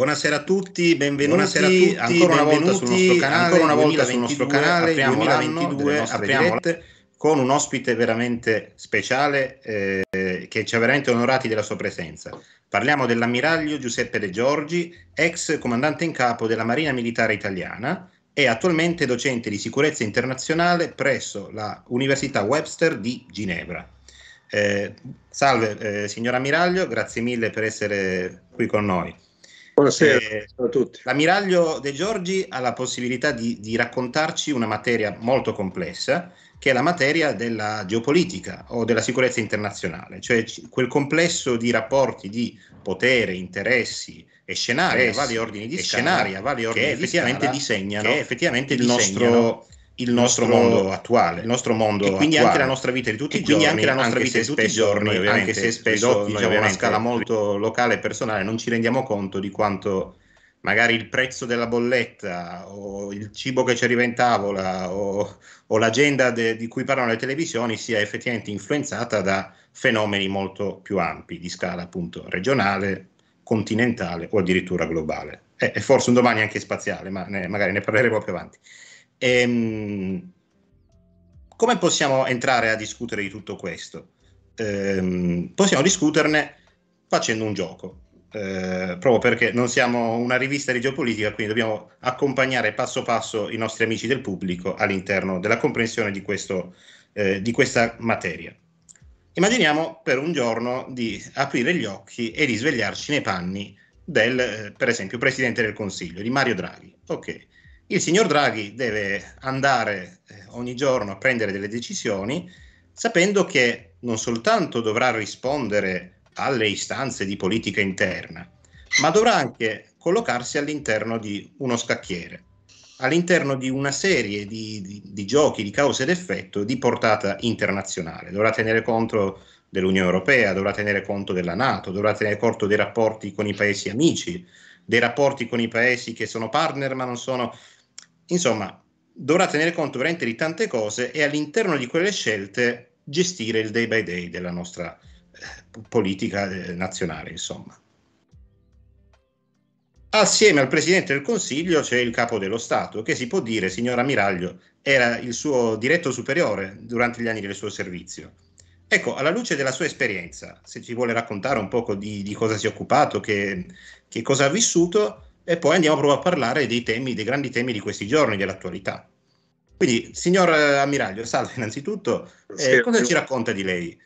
Buonasera a tutti, benvenuti, Buonasera a tutti, ancora una volta sul nostro canale, ancora una volta 2022, sul nostro canale, apriamo 2022, apriamo dirette, con un ospite veramente speciale eh, che ci ha veramente onorati della sua presenza. Parliamo dell'ammiraglio Giuseppe De Giorgi, ex comandante in capo della Marina Militare Italiana e attualmente docente di sicurezza internazionale presso la Università Webster di Ginevra. Eh, salve eh, signor ammiraglio, grazie mille per essere qui con noi. Buonasera eh, a tutti. L'ammiraglio De Giorgi ha la possibilità di, di, raccontarci una materia molto complessa, che è la materia della geopolitica o della sicurezza internazionale, cioè quel complesso di rapporti di potere, interessi e scenari, a eh vari ordini di scenari, a vari ordini che di effettivamente disegnano, che effettivamente il disegnano il nostro, nostro mondo attuale, il nostro mondo e quindi attuale. anche la nostra vita di tutti i giorni, anche la nostra anche vita di tutti giorni, anche se spesso ridotti, diciamo, a diciamo, una scala molto locale e personale non ci rendiamo conto di quanto magari il prezzo della bolletta o il cibo che ci arriva in tavola o, o l'agenda de, di cui parlano le televisioni sia effettivamente influenzata da fenomeni molto più ampi di scala appunto regionale, continentale o addirittura globale e, e forse un domani anche spaziale, ma ne, magari ne parleremo più avanti. Ehm, come possiamo entrare a discutere di tutto questo? Ehm, possiamo discuterne facendo un gioco, eh, proprio perché non siamo una rivista di geopolitica, quindi dobbiamo accompagnare passo passo i nostri amici del pubblico all'interno della comprensione di, questo, eh, di questa materia. Immaginiamo per un giorno di aprire gli occhi e di svegliarci nei panni del, eh, per esempio, Presidente del Consiglio, di Mario Draghi. Ok, il signor Draghi deve andare eh, ogni giorno a prendere delle decisioni sapendo che non soltanto dovrà rispondere alle istanze di politica interna, ma dovrà anche collocarsi all'interno di uno scacchiere, all'interno di una serie di, di, di giochi di causa ed effetto di portata internazionale. Dovrà tenere conto dell'Unione Europea, dovrà tenere conto della Nato, dovrà tenere conto dei rapporti con i paesi amici, dei rapporti con i paesi che sono partner ma non sono Insomma, dovrà tenere conto veramente di tante cose e all'interno di quelle scelte gestire il day by day della nostra eh, politica eh, nazionale, insomma. Assieme al Presidente del Consiglio c'è il Capo dello Stato, che si può dire, signor Ammiraglio, era il suo diretto superiore durante gli anni del suo servizio. Ecco, alla luce della sua esperienza, se ci vuole raccontare un poco di, di cosa si è occupato, che, che cosa ha vissuto, e poi andiamo proprio a parlare dei temi, dei grandi temi di questi giorni, dell'attualità. Quindi, signor eh, ammiraglio, salve innanzitutto, eh, cosa ci racconta di lei?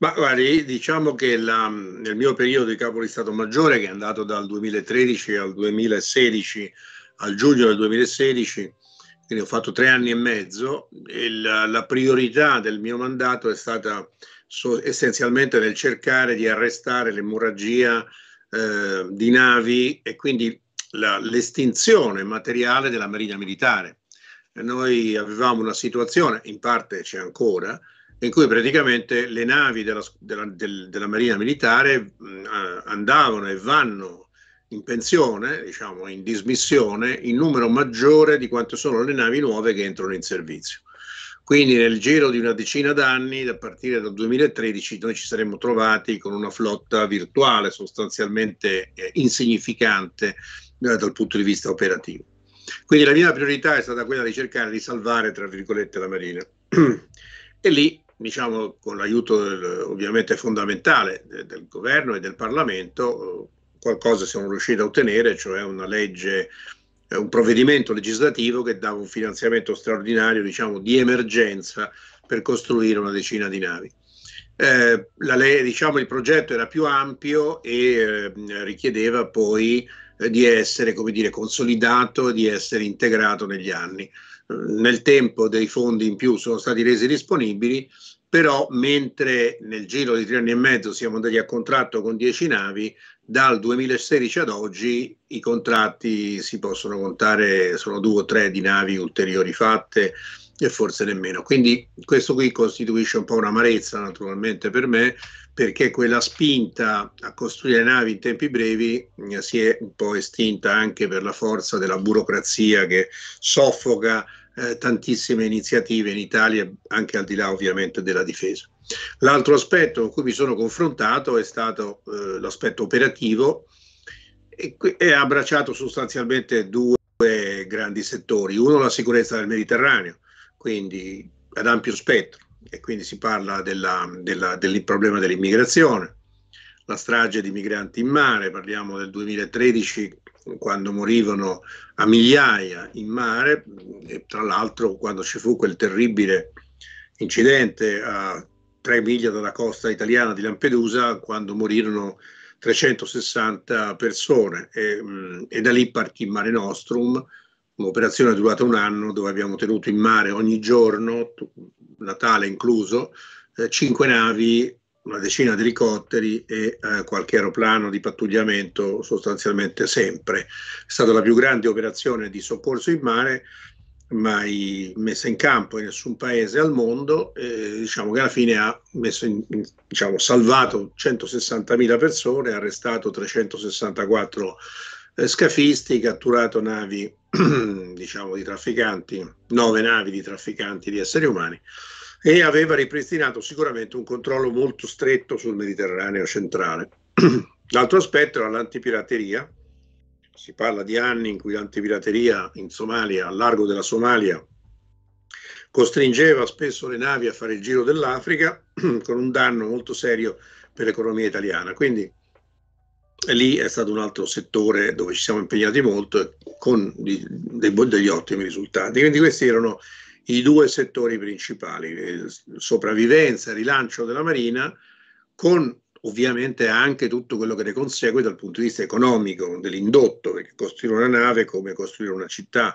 Ma guardi, diciamo che la, nel mio periodo di capo di Stato Maggiore, che è andato dal 2013 al 2016, al giugno del 2016, quindi ho fatto tre anni e mezzo, e la, la priorità del mio mandato è stata so, essenzialmente nel cercare di arrestare l'emorragia eh, di navi e quindi la, l'estinzione materiale della Marina Militare. E noi avevamo una situazione, in parte c'è ancora, in cui praticamente le navi della, della, del, della Marina Militare mh, andavano e vanno in pensione, diciamo in dismissione, in numero maggiore di quanto sono le navi nuove che entrano in servizio. Quindi nel giro di una decina d'anni, da partire dal 2013, noi ci saremmo trovati con una flotta virtuale sostanzialmente eh, insignificante eh, dal punto di vista operativo. Quindi la mia priorità è stata quella di cercare di salvare, tra virgolette, la Marina. e lì, diciamo, con l'aiuto del, ovviamente fondamentale del governo e del Parlamento, qualcosa siamo riusciti a ottenere, cioè una legge un provvedimento legislativo che dava un finanziamento straordinario, diciamo, di emergenza per costruire una decina di navi. Eh, la, diciamo, il progetto era più ampio e eh, richiedeva poi eh, di essere come dire, consolidato, di essere integrato negli anni. Eh, nel tempo dei fondi in più sono stati resi disponibili, però mentre nel giro di tre anni e mezzo siamo andati a contratto con dieci navi, dal 2016 ad oggi i contratti si possono contare, sono due o tre di navi ulteriori fatte e forse nemmeno. Quindi questo qui costituisce un po' un'amarezza naturalmente per me perché quella spinta a costruire navi in tempi brevi eh, si è un po' estinta anche per la forza della burocrazia che soffoca eh, tantissime iniziative in Italia, anche al di là ovviamente della difesa. L'altro aspetto con cui mi sono confrontato è stato eh, l'aspetto operativo e, ha abbracciato sostanzialmente due grandi settori. Uno la sicurezza del Mediterraneo, quindi ad ampio spettro, e quindi si parla della, della, del problema dell'immigrazione, la strage di migranti in mare, parliamo del 2013 quando morivano a migliaia in mare, e tra l'altro quando ci fu quel terribile incidente a 3 miglia dalla costa italiana di Lampedusa quando morirono 360 persone e, e da lì partì Mare Nostrum, un'operazione durata un anno dove abbiamo tenuto in mare ogni giorno, Natale incluso, eh, cinque navi, una decina di elicotteri e eh, qualche aeroplano di pattugliamento sostanzialmente sempre. È stata la più grande operazione di soccorso in mare mai messa in campo in nessun paese al mondo, eh, diciamo che alla fine ha in, diciamo, salvato 160.000 persone, ha arrestato 364 eh, scafisti, catturato navi diciamo, di trafficanti, nove navi di trafficanti di esseri umani e aveva ripristinato sicuramente un controllo molto stretto sul Mediterraneo centrale. L'altro aspetto era l'antipirateria, si parla di anni in cui l'antipirateria in Somalia, al largo della Somalia, costringeva spesso le navi a fare il giro dell'Africa con un danno molto serio per l'economia italiana. Quindi lì è stato un altro settore dove ci siamo impegnati molto con dei, degli ottimi risultati. Quindi questi erano i due settori principali, eh, sopravvivenza, e rilancio della marina, con ovviamente anche tutto quello che ne consegue dal punto di vista economico, dell'indotto, perché costruire una nave è come costruire una città,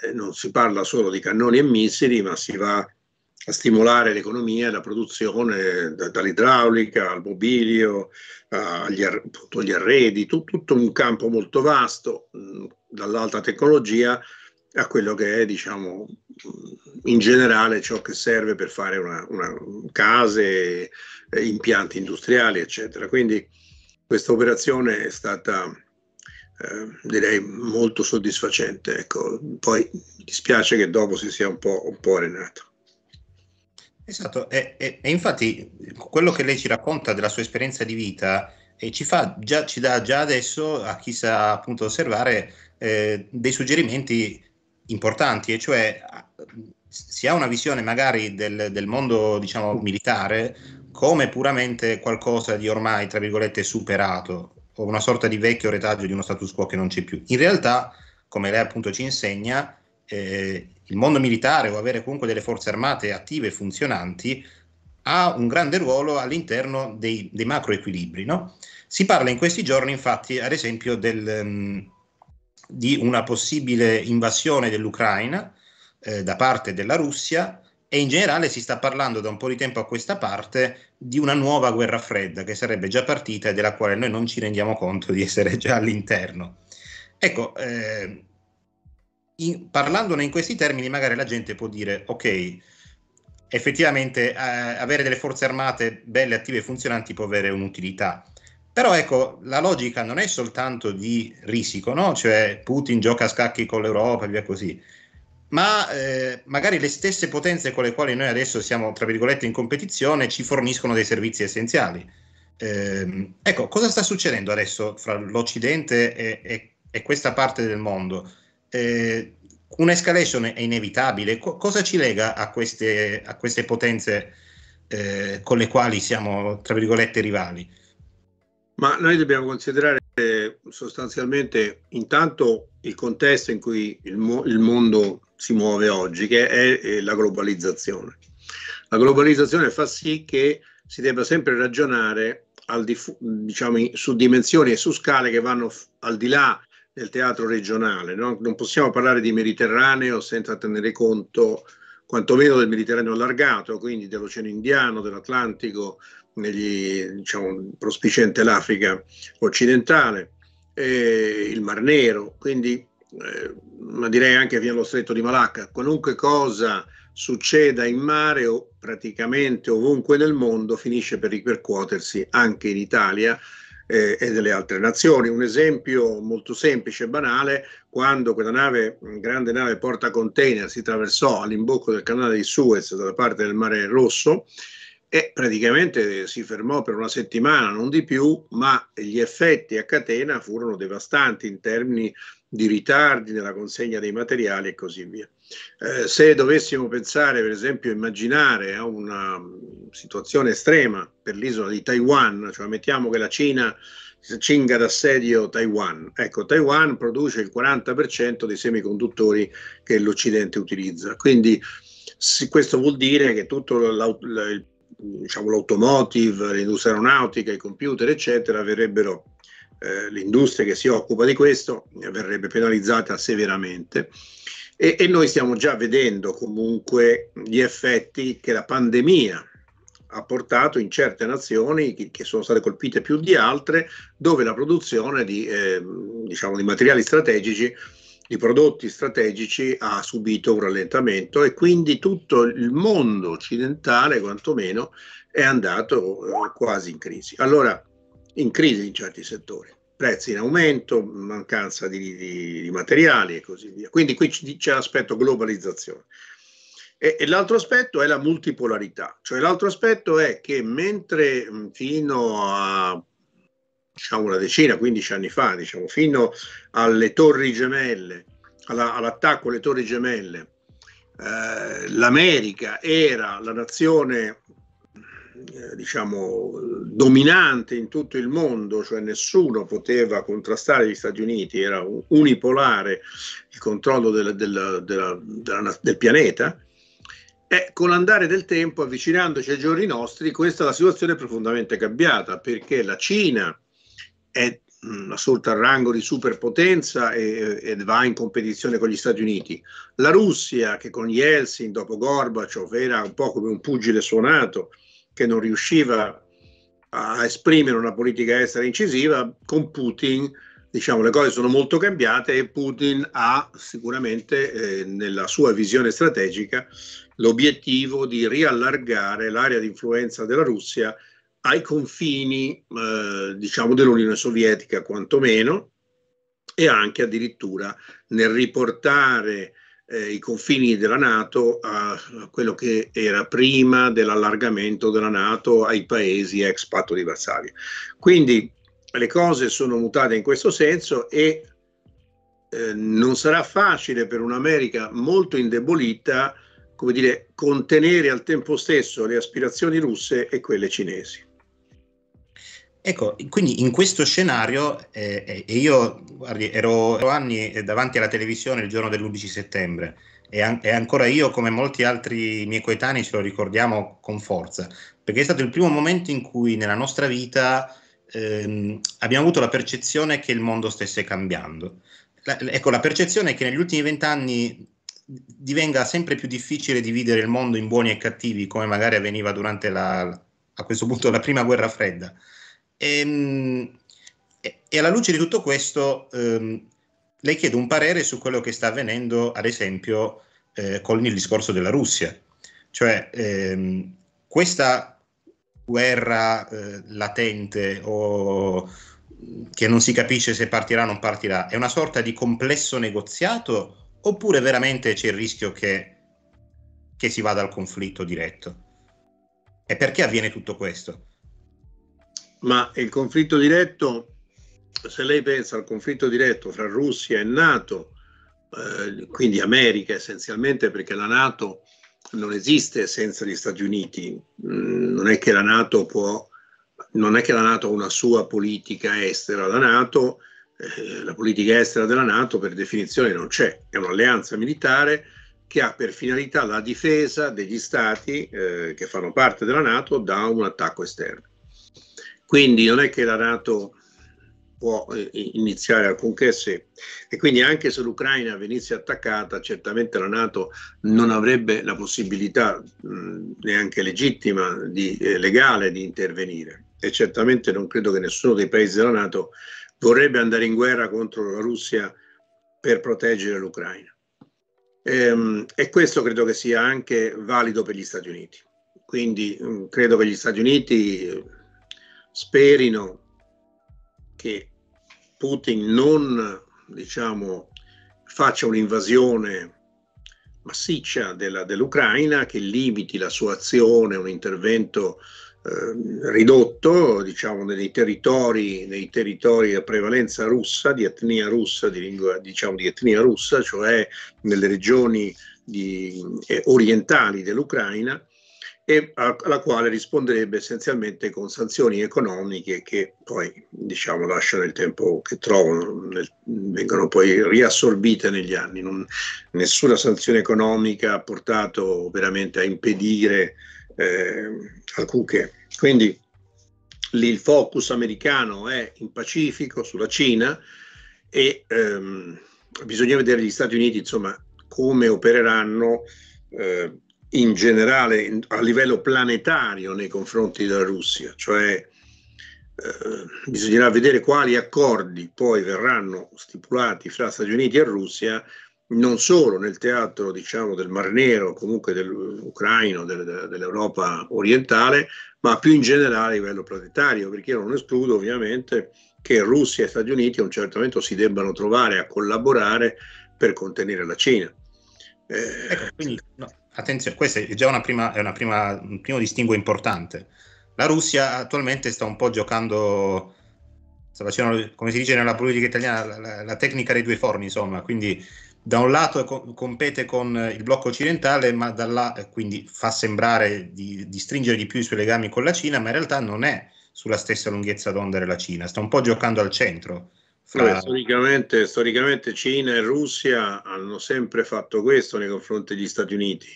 eh, non si parla solo di cannoni e missili, ma si va a stimolare l'economia, e la produzione da, dall'idraulica al mobilio, agli, appunto, agli arredi, tu, tutto un campo molto vasto, mh, mm, dall'alta tecnologia a quello che è diciamo, in generale ciò che serve per fare una, una, case, eh, impianti industriali, eccetera. Quindi questa operazione è stata eh, direi molto soddisfacente. Ecco. Poi mi dispiace che dopo si sia un po', un po arenato. Esatto, e, e, e, infatti quello che lei ci racconta della sua esperienza di vita eh, ci, fa già, ci dà già adesso a chi sa appunto osservare eh, dei suggerimenti importanti, e cioè si ha una visione magari del, del mondo diciamo, militare come puramente qualcosa di ormai, tra virgolette, superato, o una sorta di vecchio retaggio di uno status quo che non c'è più. In realtà, come lei appunto ci insegna, eh, il mondo militare o avere comunque delle forze armate attive e funzionanti ha un grande ruolo all'interno dei, dei macro equilibri. No? Si parla in questi giorni infatti ad esempio del, di una possibile invasione dell'Ucraina eh, da parte della Russia e in generale si sta parlando da un po' di tempo a questa parte di una nuova guerra fredda che sarebbe già partita e della quale noi non ci rendiamo conto di essere già all'interno. Ecco, eh, in, parlandone in questi termini magari la gente può dire ok, effettivamente eh, avere delle forze armate belle, attive e funzionanti può avere un'utilità, però ecco, la logica non è soltanto di risico, no? cioè Putin gioca a scacchi con l'Europa e via così, ma eh, magari le stesse potenze con le quali noi adesso siamo, tra virgolette, in competizione ci forniscono dei servizi essenziali. Eh, ecco, cosa sta succedendo adesso fra l'Occidente e, e, e questa parte del mondo? Eh, un'escalation è inevitabile, Co- cosa ci lega a queste, a queste potenze eh, con le quali siamo, tra virgolette, rivali? Ma noi dobbiamo considerare eh, sostanzialmente intanto il contesto in cui il, mo- il mondo si muove oggi, che è, è eh, la globalizzazione. La globalizzazione fa sì che si debba sempre ragionare Difu- diciamo, su dimensioni e su scale che vanno f- al di là del teatro regionale. No? Non possiamo parlare di Mediterraneo senza tenere conto quantomeno del Mediterraneo allargato, quindi dell'Oceano Indiano, dell'Atlantico, negli, diciamo, prospiciente l'Africa occidentale, eh, il Mar Nero, quindi, eh, ma direi anche via lo stretto di Malacca, qualunque cosa succeda in mare o praticamente ovunque nel mondo finisce per ripercuotersi anche in Italia eh, e nelle altre nazioni. Un esempio molto semplice e banale, quando quella nave, grande nave porta container, si attraversò all'imbocco del canale di Suez dalla parte del Mare Rosso, e praticamente eh, si fermò per una settimana, non di più, ma gli effetti a catena furono devastanti in termini di ritardi nella consegna dei materiali e così via. Eh, se dovessimo pensare, per esempio, immaginare a una mm, situazione estrema per l'isola di Taiwan, cioè mettiamo che la Cina cinga d'assedio Taiwan, ecco, Taiwan produce il 40% dei semiconduttori che l'Occidente utilizza, quindi questo vuol dire che tutto il diciamo, l'automotive, l'industria aeronautica, i computer, eccetera, verrebbero eh, l'industria che si occupa di questo eh, verrebbe penalizzata severamente e, e, noi stiamo già vedendo comunque gli effetti che la pandemia ha portato in certe nazioni che, che sono state colpite più di altre dove la produzione di, eh, diciamo, di materiali strategici di prodotti strategici ha subito un rallentamento e quindi tutto il mondo occidentale, quantomeno, è andato eh, quasi in crisi. Allora, in crisi in certi settori, prezzi in aumento, mancanza di, di, di materiali e così via. Quindi qui c'è l'aspetto globalizzazione. E, e l'altro aspetto è la multipolarità, cioè l'altro aspetto è che mentre fino a diciamo una decina, 15 anni fa, diciamo, fino alle torri gemelle, alla, all'attacco alle torri gemelle, eh, l'America era la nazione eh, diciamo dominante in tutto il mondo, cioè nessuno poteva contrastare gli Stati Uniti, era unipolare il controllo del, del, del, del pianeta. E con l'andare del tempo, avvicinandoci ai giorni nostri, questa la situazione è profondamente cambiata perché la Cina è mm, assolto al rango di superpotenza e, ed va in competizione con gli Stati Uniti. La Russia, che con Yeltsin dopo Gorbaciov era un po' come un pugile suonato, che non riusciva a esprimere una politica estera incisiva, con Putin diciamo, le cose sono molto cambiate e Putin ha sicuramente eh, nella sua visione strategica l'obiettivo di riallargare l'area di influenza della Russia ai confini eh, diciamo dell'Unione Sovietica quantomeno e anche addirittura nel riportare eh, i confini della Nato a, a quello che era prima dell'allargamento della Nato ai paesi ex patto di Varsavia. Quindi le cose sono mutate in questo senso e eh, non sarà facile per un'America molto indebolita come dire, contenere al tempo stesso le aspirazioni russe e quelle cinesi. Ecco, quindi in questo scenario, eh, eh, io guardi, ero, ero, anni eh, davanti alla televisione il giorno dell'11 settembre e, an- e, ancora io, come molti altri miei coetanei, ce lo ricordiamo con forza, perché è stato il primo momento in cui nella nostra vita ehm, abbiamo avuto la percezione che il mondo stesse cambiando. La, ecco, la percezione è che negli ultimi vent'anni divenga sempre più difficile dividere il mondo in buoni e cattivi, come magari avveniva durante la, a questo punto la prima guerra fredda Ehm, e, e alla luce di tutto questo, ehm, lei chiede un parere su quello che sta avvenendo, ad esempio, eh, con il discorso della Russia. Cioè, ehm, questa guerra eh, latente o che non si capisce se partirà o non partirà, è una sorta di complesso negoziato oppure veramente c'è il rischio che, che si vada al conflitto diretto? E perché avviene tutto questo? Ma il conflitto diretto, se lei pensa al conflitto diretto fra Russia e Nato, eh, quindi America essenzialmente, perché la Nato non esiste senza gli Stati Uniti, mm, non è che la Nato può, non è che la Nato ha una sua politica estera, la Nato, eh, la politica estera della Nato per definizione non c'è, è un'alleanza militare che ha per finalità la difesa degli stati eh, che fanno parte della Nato da un attacco esterno. Quindi non è che la Nato può eh, iniziare alcunché se e quindi anche se l'Ucraina venisse attaccata certamente la Nato non avrebbe la possibilità mh, neanche legittima di, eh, legale di intervenire e certamente non credo che nessuno dei paesi della Nato vorrebbe andare in guerra contro la Russia per proteggere l'Ucraina ehm, e questo credo che sia anche valido per gli Stati Uniti quindi mh, credo che gli Stati Uniti sperino che Putin non diciamo, faccia un'invasione massiccia della, dell'Ucraina che limiti la sua azione, un intervento eh, ridotto diciamo, nei, territori, nei territori a prevalenza russa, di etnia russa, di, lingua, diciamo, di etnia russa, cioè nelle regioni di, eh, orientali dell'Ucraina, e alla quale risponderebbe essenzialmente con sanzioni economiche che poi diciamo, lasciano il tempo che trovano, vengono poi riassorbite negli anni. Non, nessuna sanzione economica ha portato veramente a impedire eh, alcunché. Quindi lì il focus americano è in Pacifico, sulla Cina e ehm, bisogna vedere gli Stati Uniti insomma come opereranno. Eh, in generale a livello planetario nei confronti della Russia, cioè eh, bisognerà vedere quali accordi poi verranno stipulati fra Stati Uniti e Russia, non solo nel teatro diciamo, del Mar Nero, comunque dell'Ucraino, del, dell'Europa orientale, ma più in generale a livello planetario, perché io non escludo ovviamente che Russia e Stati Uniti a un certo momento si debbano trovare a collaborare per contenere la Cina. Eh, ecco, quindi, no attenzione, questo è già una prima, è una prima, un primo distinguo importante. La Russia attualmente sta un po' giocando, sta facendo, come si dice nella politica italiana, la, la, la tecnica dei due forni, insomma, quindi da un lato co- compete con il blocco occidentale, ma dalla, eh, quindi fa sembrare di, di, stringere di più i suoi legami con la Cina, ma in realtà non è sulla stessa lunghezza d'onda della Cina, sta un po' giocando al centro fra... Beh, ah. storicamente, storicamente, Cina e Russia hanno sempre fatto questo nei confronti degli Stati Uniti.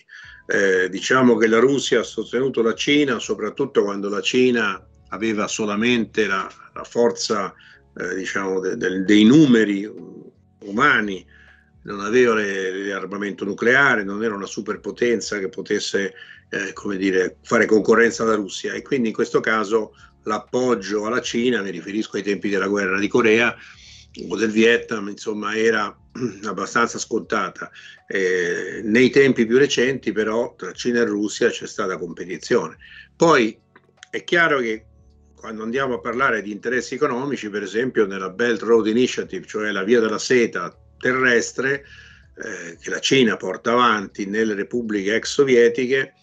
Eh, diciamo che la Russia ha sostenuto la Cina soprattutto quando la Cina aveva solamente la, la forza eh, diciamo, de, de, dei numeri umani, non aveva l'armamento nucleare, non era una superpotenza che potesse eh, dire, fare concorrenza alla Russia e quindi in questo caso l'appoggio alla Cina, mi riferisco ai tempi della guerra di Corea o del Vietnam, insomma era abbastanza scontata. Eh, nei tempi più recenti però tra Cina e Russia c'è stata competizione. Poi è chiaro che quando andiamo a parlare di interessi economici, per esempio nella Belt Road Initiative, cioè la via della seta terrestre eh, che la Cina porta avanti nelle repubbliche ex sovietiche,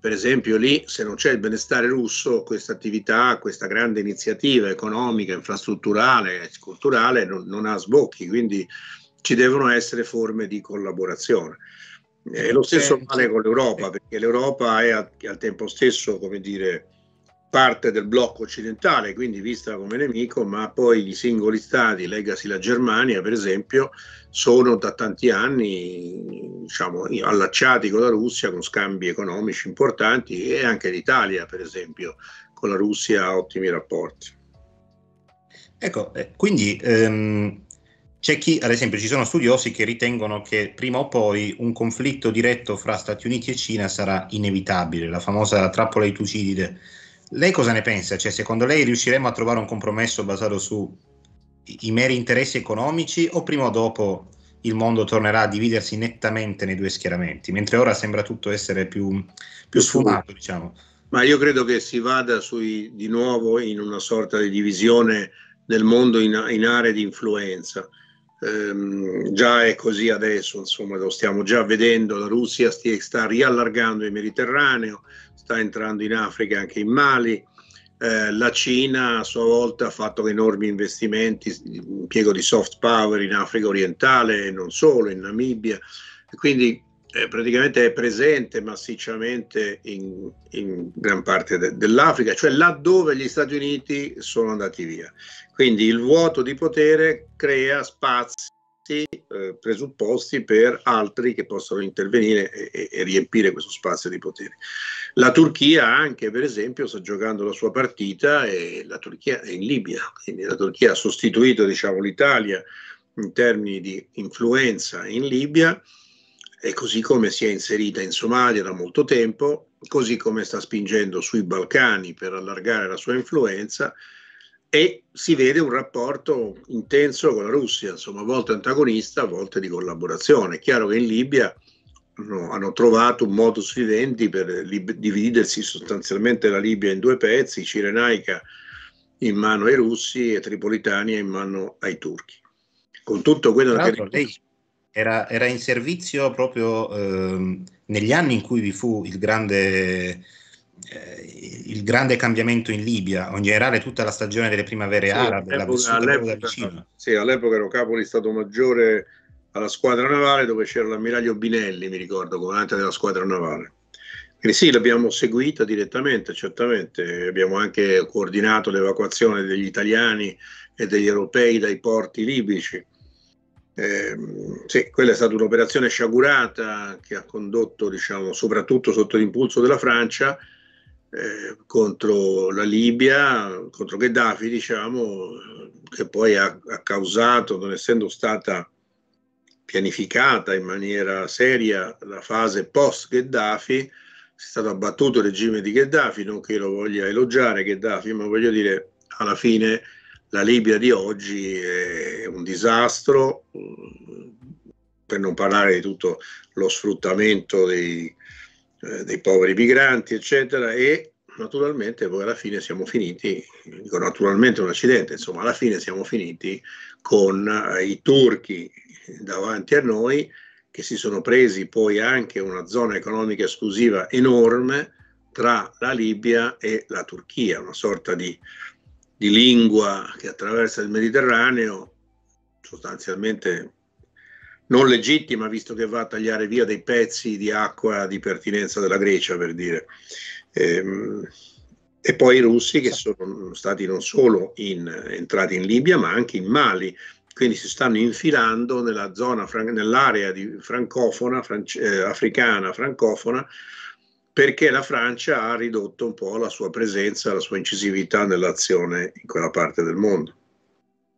per esempio lì, se non c'è il benestare russo, questa attività, questa grande iniziativa economica, infrastrutturale e culturale non, non ha sbocchi, quindi ci devono essere forme di collaborazione. E lo stesso eh, vale con l'Europa, perché l'Europa è al, al tempo stesso, come dire, parte del blocco occidentale, quindi vista come nemico, ma poi i singoli stati, legasi la Germania per esempio, sono da tanti anni diciamo, allacciati con la Russia con scambi economici importanti e anche l'Italia per esempio con la Russia ha ottimi rapporti. Ecco, eh, quindi ehm, c'è chi, ad esempio, ci sono studiosi che ritengono che prima o poi un conflitto diretto fra Stati Uniti e Cina sarà inevitabile, la famosa trappola di Tucidide lei cosa ne pensa? Cioè, secondo lei riusciremo a trovare un compromesso basato sui meri interessi economici o prima o dopo il mondo tornerà a dividersi nettamente nei due schieramenti, mentre ora sembra tutto essere più, più sfumato, diciamo. Ma io credo che si vada sui, di nuovo in una sorta di divisione del mondo in, in aree di influenza ehm, già è così adesso, insomma lo stiamo già vedendo, la Russia stia, sta riallargando il Mediterraneo, sta entrando in Africa anche in Mali, eh, la Cina a sua volta ha fatto enormi investimenti, impiego di soft power in Africa orientale e non solo, in Namibia, quindi eh, praticamente è presente massicciamente in, in gran parte de, dell'Africa, cioè laddove gli Stati Uniti sono andati via. Quindi il vuoto di potere crea spazi eh, presupposti per altri che possano intervenire e, e, riempire questo spazio di potere. La Turchia anche, per esempio, sta giocando la sua partita e la Turchia è in Libia, quindi la Turchia ha sostituito diciamo, l'Italia in termini di influenza in Libia e così come si è inserita in Somalia da molto tempo, così come sta spingendo sui Balcani per allargare la sua influenza e si vede un rapporto intenso con la Russia, insomma, a volte antagonista, a volte di collaborazione. È chiaro che in Libia hanno, hanno trovato un modus vivendi per lib- dividersi sostanzialmente la Libia in due pezzi, Cirenaica in mano ai russi e Tripolitania in mano ai turchi. Con tutto quello che... Lei era, era in servizio proprio eh, negli anni in cui vi fu il grande, eh, il grande cambiamento in Libia, in generale tutta la stagione delle primavere sì, arabe. All'epoca, all'epoca, sì, all'epoca ero capo di Stato Maggiore alla squadra navale dove c'era l'ammiraglio Binelli, mi ricordo, comandante della squadra navale. Quindi sì, l'abbiamo seguita direttamente, certamente. Abbiamo anche coordinato l'evacuazione degli italiani e degli europei dai porti libici. Eh, sì, quella è stata un'operazione sciagurata che ha condotto, diciamo, soprattutto sotto l'impulso della Francia, eh, contro la Libia, contro Gheddafi, diciamo, che poi ha, ha, causato, non essendo stata pianificata in maniera seria, la fase post-Gheddafi, è stato abbattuto il regime di Gheddafi, non che io lo voglia elogiare Gheddafi, ma voglio dire, alla fine la Libia di oggi è un disastro, per non parlare di tutto lo sfruttamento dei, eh, dei poveri migranti, eccetera, e naturalmente poi alla fine siamo finiti, dico naturalmente un accidente, insomma alla fine siamo finiti con eh, i turchi davanti a noi che si sono presi poi anche una zona economica esclusiva enorme tra la Libia e la Turchia, una sorta di di lingua che attraversa il Mediterraneo, sostanzialmente non legittima, visto che va a tagliare via dei pezzi di acqua di pertinenza della Grecia, per dire. Ehm, e poi i russi che sono stati non solo in, entrati in Libia, ma anche in Mali, quindi si stanno infilando nell'area francofona, france, eh, africana francofona, perché la Francia ha ridotto un po' la sua presenza, la sua incisività nell'azione in quella parte del mondo.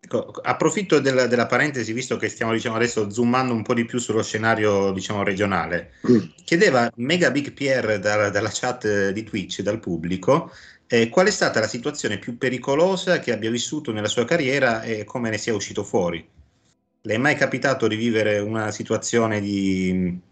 Ecco, approfitto della, della, parentesi, visto che stiamo diciamo, adesso zoomando un po' di più sullo scenario diciamo, regionale. Mm. Chiedeva Mega Big Pierre da, dalla chat eh, di Twitch, dal pubblico, eh, qual è stata la situazione più pericolosa che abbia vissuto nella sua carriera e come ne sia uscito fuori? Le è mai capitato di vivere una situazione di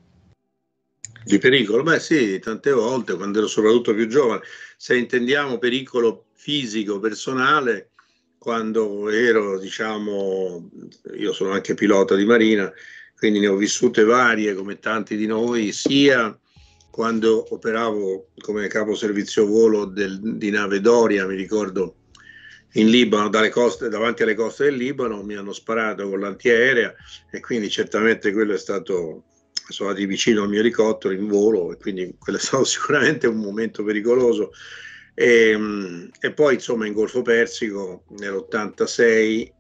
di pericolo? Beh sì, tante volte, quando ero soprattutto più giovane, se intendiamo pericolo fisico, personale, quando ero, diciamo, io sono anche pilota di marina, quindi ne ho vissute varie come tanti di noi, sia quando operavo come capo servizio volo del, di nave Doria, mi ricordo, in Libano, coste, davanti alle coste del Libano, mi hanno sparato con l'antiaerea e quindi certamente quello è stato sono andati vicino al mio elicottero in volo e quindi quello è stato sicuramente un momento pericoloso. E, ehm, e poi insomma in Golfo Persico nell'86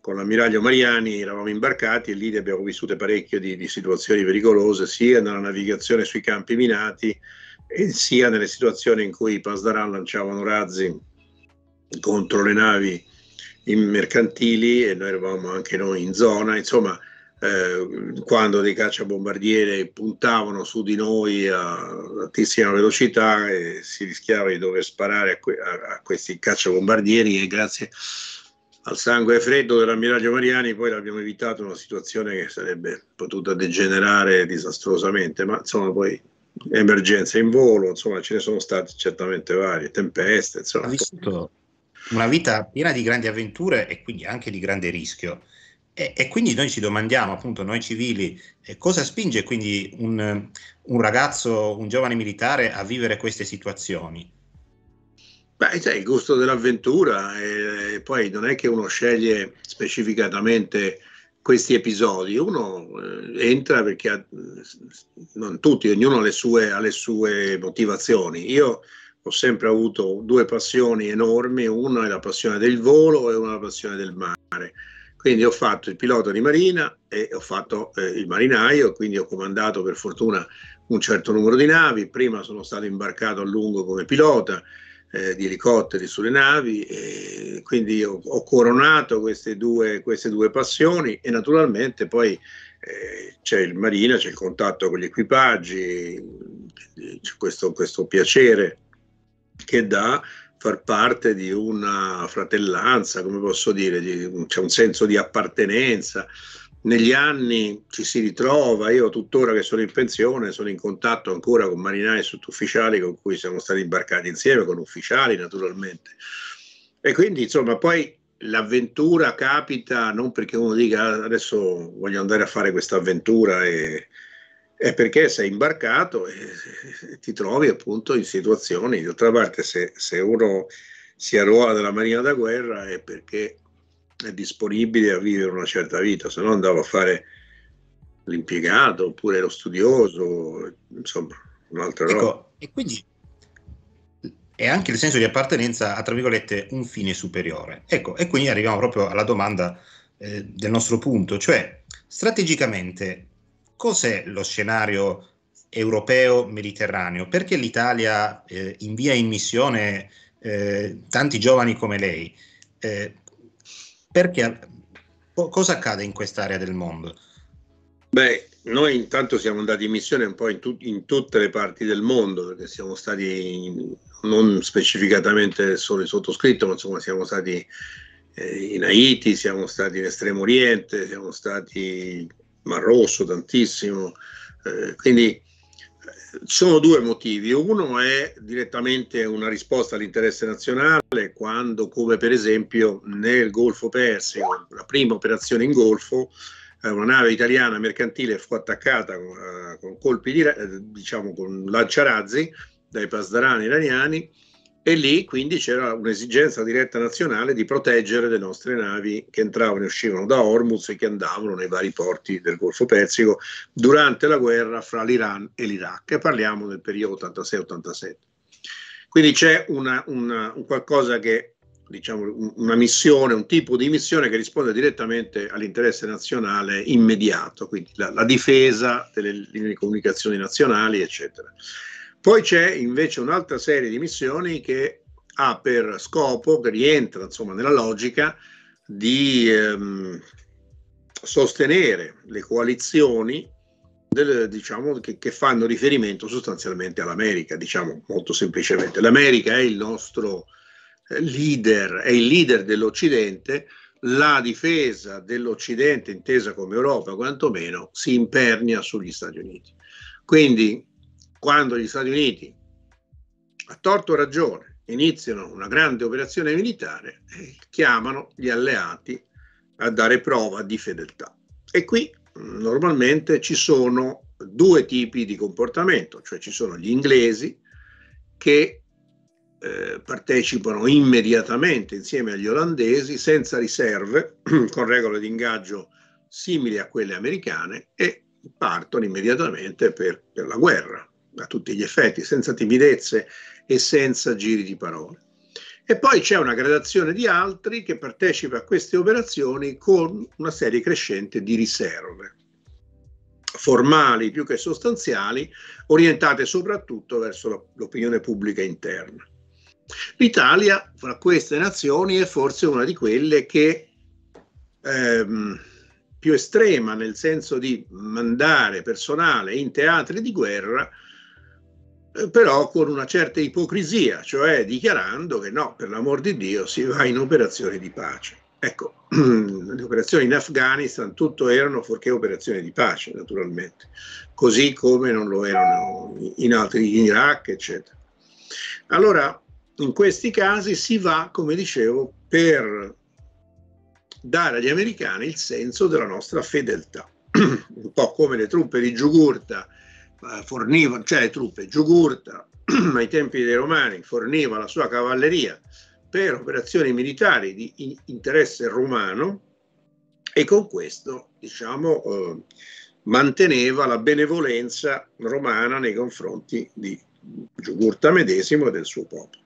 con l'ammiraglio Mariani eravamo imbarcati e lì abbiamo vissuto parecchie di, di, situazioni pericolose sia nella navigazione sui campi minati sia nelle situazioni in cui i Pasdaran lanciavano razzi contro le navi mercantili e noi eravamo anche noi in zona, insomma eh, quando dei cacciabombardieri puntavano su di noi a altissima velocità e si rischiava di dover sparare a, que- a-, a questi cacciabombardieri e grazie al sangue freddo dell'ammiraglio Mariani poi l'abbiamo evitato una situazione che sarebbe potuta degenerare disastrosamente, ma insomma poi emergenze in volo, insomma ce ne sono state certamente varie, tempeste, insomma. Ha vissuto una vita piena di grandi avventure e quindi anche di grande rischio. E, e, quindi noi ci domandiamo, appunto, noi civili, eh, cosa spinge quindi un, un, ragazzo, un giovane militare a vivere queste situazioni? Beh, sai, il gusto dell'avventura e, eh, e, poi non è che uno sceglie specificatamente questi episodi, uno eh, entra perché ha, non tutti, ognuno ha le, sue, ha le sue motivazioni. Io ho sempre avuto due passioni enormi, una è la passione del volo e una è la passione del mare quindi ho fatto il pilota di marina e ho fatto eh, il marinaio, quindi ho comandato per fortuna un certo numero di navi. Prima sono stato imbarcato a lungo come pilota eh, di elicotteri sulle navi, e quindi ho, ho coronato queste due, queste due, passioni e naturalmente poi eh, c'è il marina, c'è il contatto con gli equipaggi, questo, questo piacere che dà far parte di una fratellanza, come posso dire, di, c'è un senso di appartenenza. Negli anni ci si ritrova, io tuttora che sono in pensione sono in contatto ancora con marinai e sottufficiali con cui siamo stati imbarcati insieme, con ufficiali naturalmente. E quindi insomma poi l'avventura capita non perché uno dica adesso voglio andare a fare questa avventura e è perché sei imbarcato e ti trovi appunto in situazioni, d'altra parte se, se uno si arruola della Marina da guerra è perché è disponibile a vivere una certa vita, se no andava a fare l'impiegato oppure lo studioso, insomma, un'altra ecco, roba. E quindi è anche il senso di appartenenza a, tra virgolette, un fine superiore. Ecco, e quindi arriviamo proprio alla domanda eh, del nostro punto, cioè strategicamente cos'è lo scenario europeo-mediterraneo? Perché l'Italia eh, invia in missione eh, tanti giovani come lei? Eh, perché, po- cosa accade in quest'area del mondo? Beh, noi intanto siamo andati in missione un po' in, tu- in tutte le parti del mondo, perché siamo stati, in, non specificatamente solo il sottoscritto, ma insomma siamo stati eh, in Haiti, siamo stati in Estremo Oriente, siamo stati Mar rosso tantissimo. Eh, quindi ci eh, sono due motivi. Uno è direttamente una risposta all'interesse nazionale, quando, come per esempio nel Golfo Persico, la prima operazione in Golfo, eh, una nave italiana mercantile fu attaccata con, eh, con colpi di, diciamo, con lanciarazzi dai pasdarani iraniani e lì quindi c'era un'esigenza diretta nazionale di proteggere le nostre navi che entravano e uscivano da Hormuz e che andavano nei vari porti del Golfo Persico durante la guerra fra l'Iran e l'Iraq. E parliamo del periodo 86-87. Quindi c'è una, una, un qualcosa che, diciamo, una missione, un tipo di missione che risponde direttamente all'interesse nazionale immediato, quindi la, la difesa delle linee di comunicazioni nazionali, eccetera. Poi c'è invece un'altra serie di missioni che ha per scopo, che rientra insomma nella logica di ehm, sostenere le coalizioni del, diciamo, che, che, fanno riferimento sostanzialmente all'America, diciamo molto semplicemente. L'America è il nostro eh, leader, è il leader dell'Occidente, la difesa dell'Occidente intesa come Europa quantomeno si impernia sugli Stati Uniti. Quindi quando gli Stati Uniti, a torto ragione, iniziano una grande operazione militare, eh, chiamano gli alleati a dare prova di fedeltà. E qui mm, normalmente ci sono due tipi di comportamento, cioè ci sono gli inglesi che eh, partecipano immediatamente insieme agli olandesi senza riserve, con regole di ingaggio simili a quelle americane e partono immediatamente per, per la guerra a tutti gli effetti, senza timidezze e senza giri di parole. E poi c'è una gradazione di altri che partecipa a queste operazioni con una serie crescente di riserve, formali più che sostanziali, orientate soprattutto verso l'opinione pubblica interna. L'Italia, fra queste nazioni, è forse una di quelle che ehm, più estrema nel senso di mandare personale in teatri di guerra eh, però con una certa ipocrisia, cioè dichiarando che no, per l'amor di Dio si va in operazione di pace. Ecco, le operazioni in Afghanistan tutto erano fuorché operazioni di pace, naturalmente, così come non lo erano in altri, in Iraq, eccetera. Allora, in questi casi si va, come dicevo, per dare agli americani il senso della nostra fedeltà, un po' come le truppe di Giugurta eh, fornivano, cioè le truppe, Giugurta ai tempi dei Romani forniva la sua cavalleria per operazioni militari di interesse romano e con questo diciamo, eh, manteneva la benevolenza romana nei confronti di Giugurta medesimo e del suo popolo.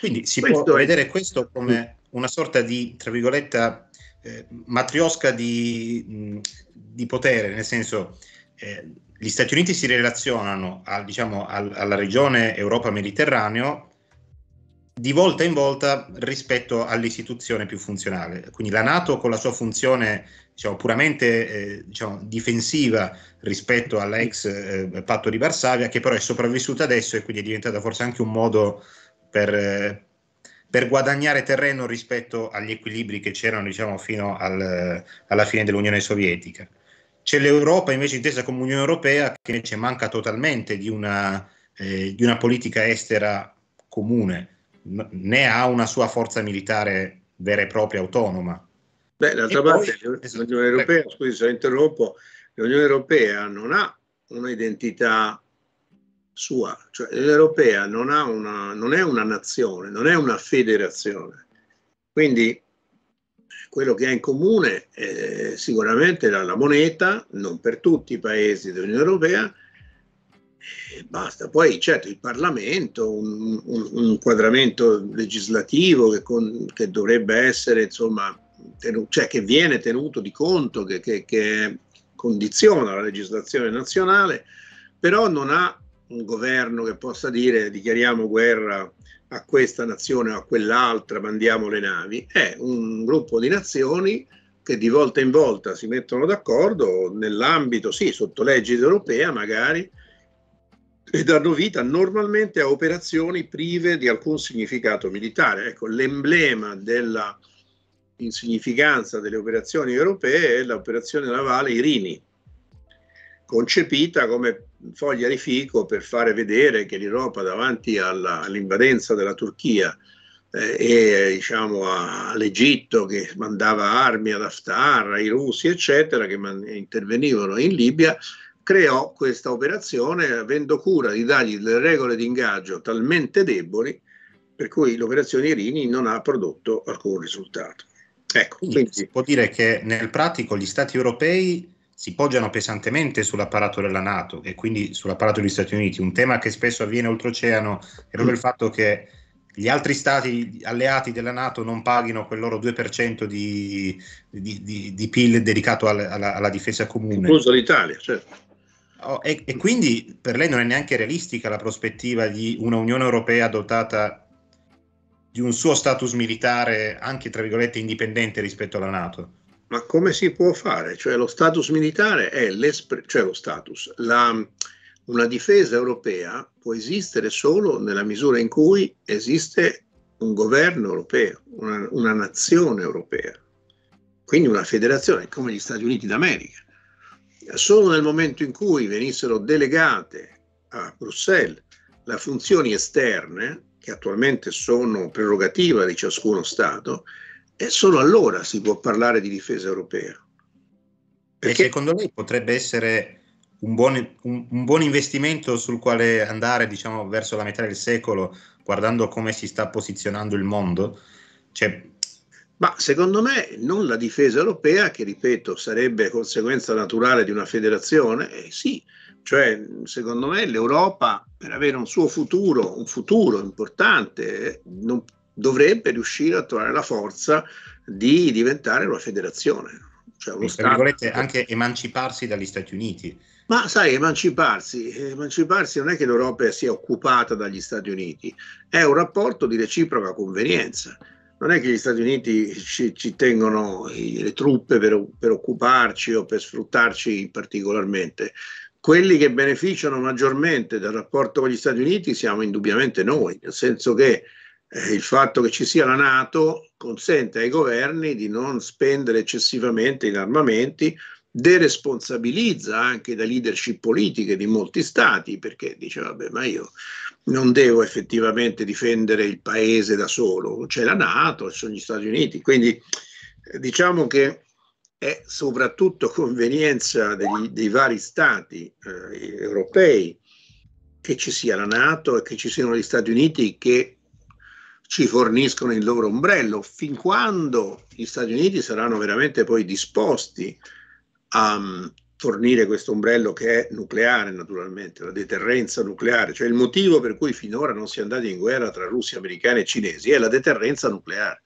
Quindi si questo può vedere questo come una sorta di, tra virgolette, eh, matriosca di, di, potere, nel senso eh, gli Stati Uniti si relazionano a, diciamo, al, alla regione Europa-Mediterraneo di volta in volta rispetto all'istituzione più funzionale. Quindi la Nato con la sua funzione diciamo, puramente eh, diciamo, difensiva rispetto all'ex eh, patto di Varsavia, che però è sopravvissuta adesso e quindi è diventata forse anche un modo per, eh, per guadagnare terreno rispetto agli equilibri che c'erano diciamo, fino al, alla fine dell'Unione Sovietica. C'è l'Europa invece intesa come Unione Europea che invece manca totalmente di una, eh, di una politica estera comune, né ha una sua forza militare vera e propria autonoma. Beh, d'altra parte poi, l'Unione Europea, ecco. scusi se interrompo, l'Unione Europea non ha un'identità sua, cioè l'Unione Europea non, una, non, è una nazione, non è una federazione. Quindi quello che ha in comune è eh, sicuramente la, la moneta, non per tutti i paesi dell'Unione Europea, e eh, basta. Poi certo il Parlamento, un, un, un inquadramento legislativo che, con, che, dovrebbe essere, insomma, tenuto, cioè che viene tenuto di conto, che, che, che, condiziona la legislazione nazionale, però non ha un governo che possa dire dichiariamo guerra a questa nazione o a quell'altra mandiamo le navi, è un gruppo di nazioni che di volta in volta si mettono d'accordo nell'ambito, sì, sotto legge europea magari, e danno vita normalmente a operazioni prive di alcun significato militare. Ecco, l'emblema della insignificanza delle operazioni europee è l'operazione navale Irini, concepita come foglia di fico per fare vedere che l'Europa davanti all'invadenza all della Turchia eh, e diciamo, all'Egitto che mandava armi ad Haftar, ai russi eccetera che intervenivano in Libia, creò questa operazione avendo cura di dargli delle regole di ingaggio talmente deboli per cui l'operazione Irini non ha prodotto alcun risultato. Ecco, quindi, quindi si può dire che nel pratico gli stati europei si poggiano pesantemente sull'apparato della Nato e quindi sull'apparato degli Stati Uniti. Un tema che spesso avviene oltreoceano è proprio il fatto che gli altri stati alleati della Nato non paghino quel loro 2% di, di, di, di PIL dedicato alla, alla, alla difesa comune. Incluso l'Italia, certo. Oh, e, e, quindi per lei non è neanche realistica la prospettiva di una Unione Europea dotata di un suo status militare anche tra virgolette indipendente rispetto alla Nato. Ma come si può fare? Cioè lo status militare è l'espressione, cioè lo status, la, una difesa europea può esistere solo nella misura in cui esiste un governo europeo, una, una nazione europea, quindi una federazione come gli Stati Uniti d'America. Solo nel momento in cui venissero delegate a Bruxelles le funzioni esterne, che attualmente sono prerogativa di ciascuno Stato, e solo allora si può parlare di difesa europea. Perché e secondo lei potrebbe essere un buon, un, un buon, investimento sul quale andare diciamo, verso la metà del secolo, guardando come si sta posizionando il mondo? Cioè... Ma secondo me non la difesa europea, che ripeto sarebbe conseguenza naturale di una federazione, eh sì, cioè secondo me l'Europa per avere un suo futuro, un futuro importante, eh, non, dovrebbe riuscire a trovare la forza di diventare una federazione. Cioè uno e, anche emanciparsi dagli Stati Uniti. Ma sai, emanciparsi, emanciparsi non è che l'Europa sia occupata dagli Stati Uniti, è un rapporto di reciproca convenienza. Non è che gli Stati Uniti ci, ci tengono le truppe per, per occuparci o per sfruttarci particolarmente. Quelli che beneficiano maggiormente dal rapporto con gli Stati Uniti siamo indubbiamente noi, nel senso che eh, il fatto che ci sia la Nato consente ai governi di non spendere eccessivamente in armamenti, deresponsabilizza anche da leadership politiche di molti stati, perché dice vabbè ma io non devo effettivamente difendere il paese da solo, c'è la Nato, ci sono gli Stati Uniti, quindi eh, diciamo che è soprattutto convenienza degli, dei vari stati eh, europei che ci sia la Nato e che ci siano gli Stati Uniti che ci forniscono il loro ombrello, fin quando gli Stati Uniti saranno veramente poi disposti a mm, fornire questo ombrello che è nucleare naturalmente, la deterrenza nucleare, cioè il motivo per cui finora non si è andati in guerra tra russi, americani e cinesi è la deterrenza nucleare.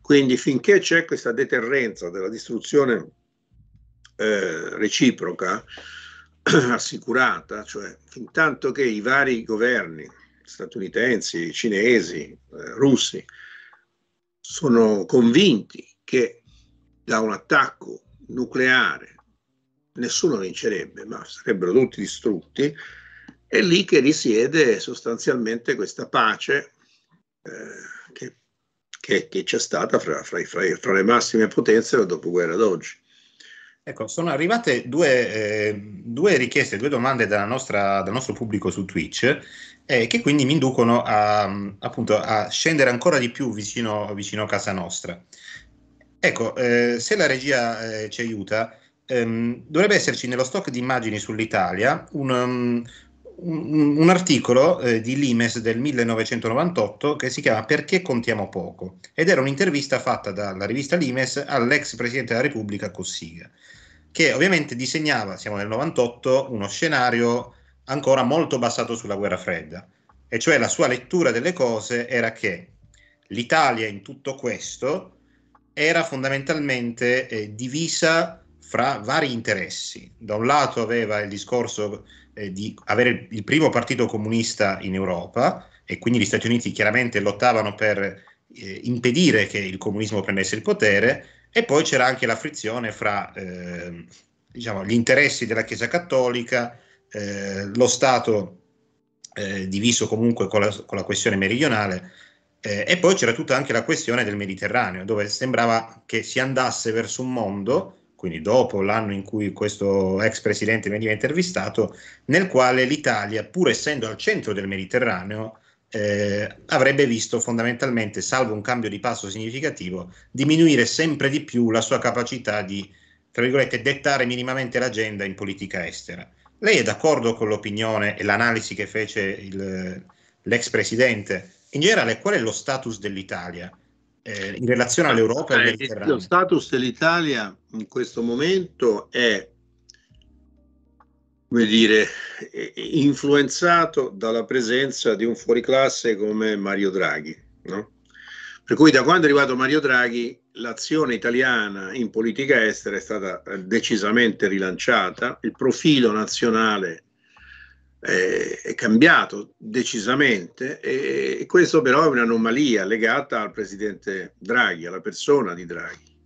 Quindi finché c'è questa deterrenza della distruzione eh, reciproca assicurata, cioè fin tanto che i vari governi statunitensi, cinesi, eh, russi, sono convinti che da un attacco nucleare nessuno vincerebbe, ma sarebbero tutti distrutti, è lì che risiede sostanzialmente questa pace eh, che, che, che, c'è stata fra, fra, fra, fra le massime potenze dal dopoguerra ad oggi. Ecco, sono arrivate due, eh, due richieste, due domande nostra, dal nostro pubblico su Twitch eh, che quindi mi inducono a, appunto, a scendere ancora di più vicino, vicino a casa nostra. Ecco, eh, se la regia eh, ci aiuta, ehm, dovrebbe esserci nello stock di immagini sull'Italia un, um, un, un articolo eh, di Limes del 1998 che si chiama Perché contiamo poco ed era un'intervista fatta dalla rivista Limes all'ex Presidente della Repubblica Cossiga che ovviamente disegnava, siamo nel 98, uno scenario ancora molto basato sulla guerra fredda, e cioè la sua lettura delle cose era che l'Italia in tutto questo era fondamentalmente eh, divisa fra vari interessi. Da un lato aveva il discorso eh, di avere il primo partito comunista in Europa e quindi gli Stati Uniti chiaramente lottavano per eh, impedire che il comunismo prendesse il potere, e poi c'era anche la frizione fra eh, diciamo, gli interessi della Chiesa Cattolica, eh, lo Stato eh, diviso comunque con la, con la questione meridionale, eh, e poi c'era tutta anche la questione del Mediterraneo, dove sembrava che si andasse verso un mondo, quindi dopo l'anno in cui questo ex presidente veniva intervistato, nel quale l'Italia, pur essendo al centro del Mediterraneo, eh, avrebbe visto fondamentalmente, salvo un cambio di passo significativo, diminuire sempre di più la sua capacità di, tra virgolette, dettare minimamente l'agenda in politica estera. Lei è d'accordo con l'opinione e l'analisi che fece il, l'ex presidente? In generale, qual è lo status dell'Italia eh, in relazione all'Europa? e Eh, lo status dell'Italia in questo momento è come dire, influenzato dalla presenza di un fuoriclasse come Mario Draghi. No? Per cui da quando è arrivato Mario Draghi l'azione italiana in politica estera è stata eh, decisamente rilanciata, il profilo nazionale eh, è cambiato decisamente e questo però è un'anomalia legata al presidente Draghi, alla persona di Draghi.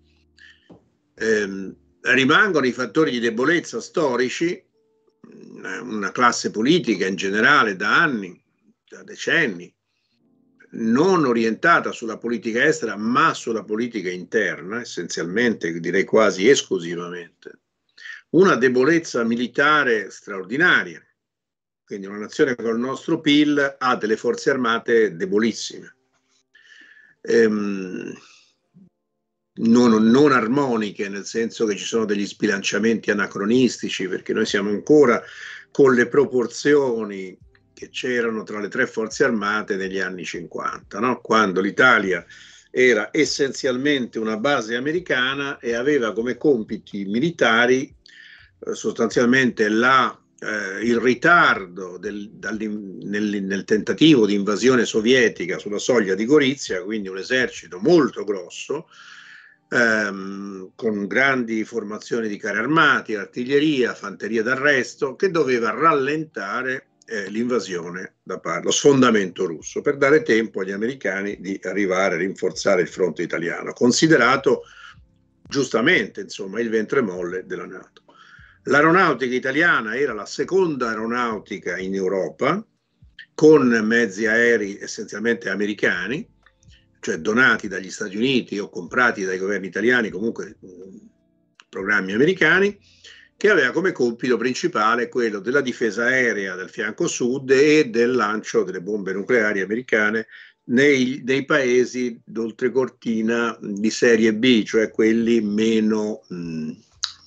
Ehm, rimangono i fattori di debolezza storici una classe politica in generale da anni, da decenni, non orientata sulla politica estera ma sulla politica interna, essenzialmente, direi quasi esclusivamente, una debolezza militare straordinaria. Quindi una nazione con il nostro PIL ha delle forze armate debolissime. Ehm, non, non, armoniche, nel senso che ci sono degli sbilanciamenti anacronistici, perché noi siamo ancora con le proporzioni che c'erano tra le tre forze armate negli anni 50, no? quando l'Italia era essenzialmente una base americana e aveva come compiti militari eh, sostanzialmente la, eh, il ritardo del, nel, nel tentativo di invasione sovietica sulla soglia di Gorizia, quindi un esercito molto grosso, ehm, con grandi formazioni di carri armati, artiglieria, fanteria d'arresto, che doveva rallentare eh, l'invasione da parte, lo sfondamento russo, per dare tempo agli americani di arrivare a rinforzare il fronte italiano, considerato giustamente insomma, il ventre molle della Nato. L'aeronautica italiana era la seconda aeronautica in Europa, con mezzi aerei essenzialmente americani, cioè donati dagli Stati Uniti o comprati dai governi italiani, comunque mm, programmi americani, che aveva come compito principale quello della difesa aerea del fianco sud e del lancio delle bombe nucleari americane nei, nei paesi d'oltrecortina mm, di serie B, cioè quelli meno, mh, mm,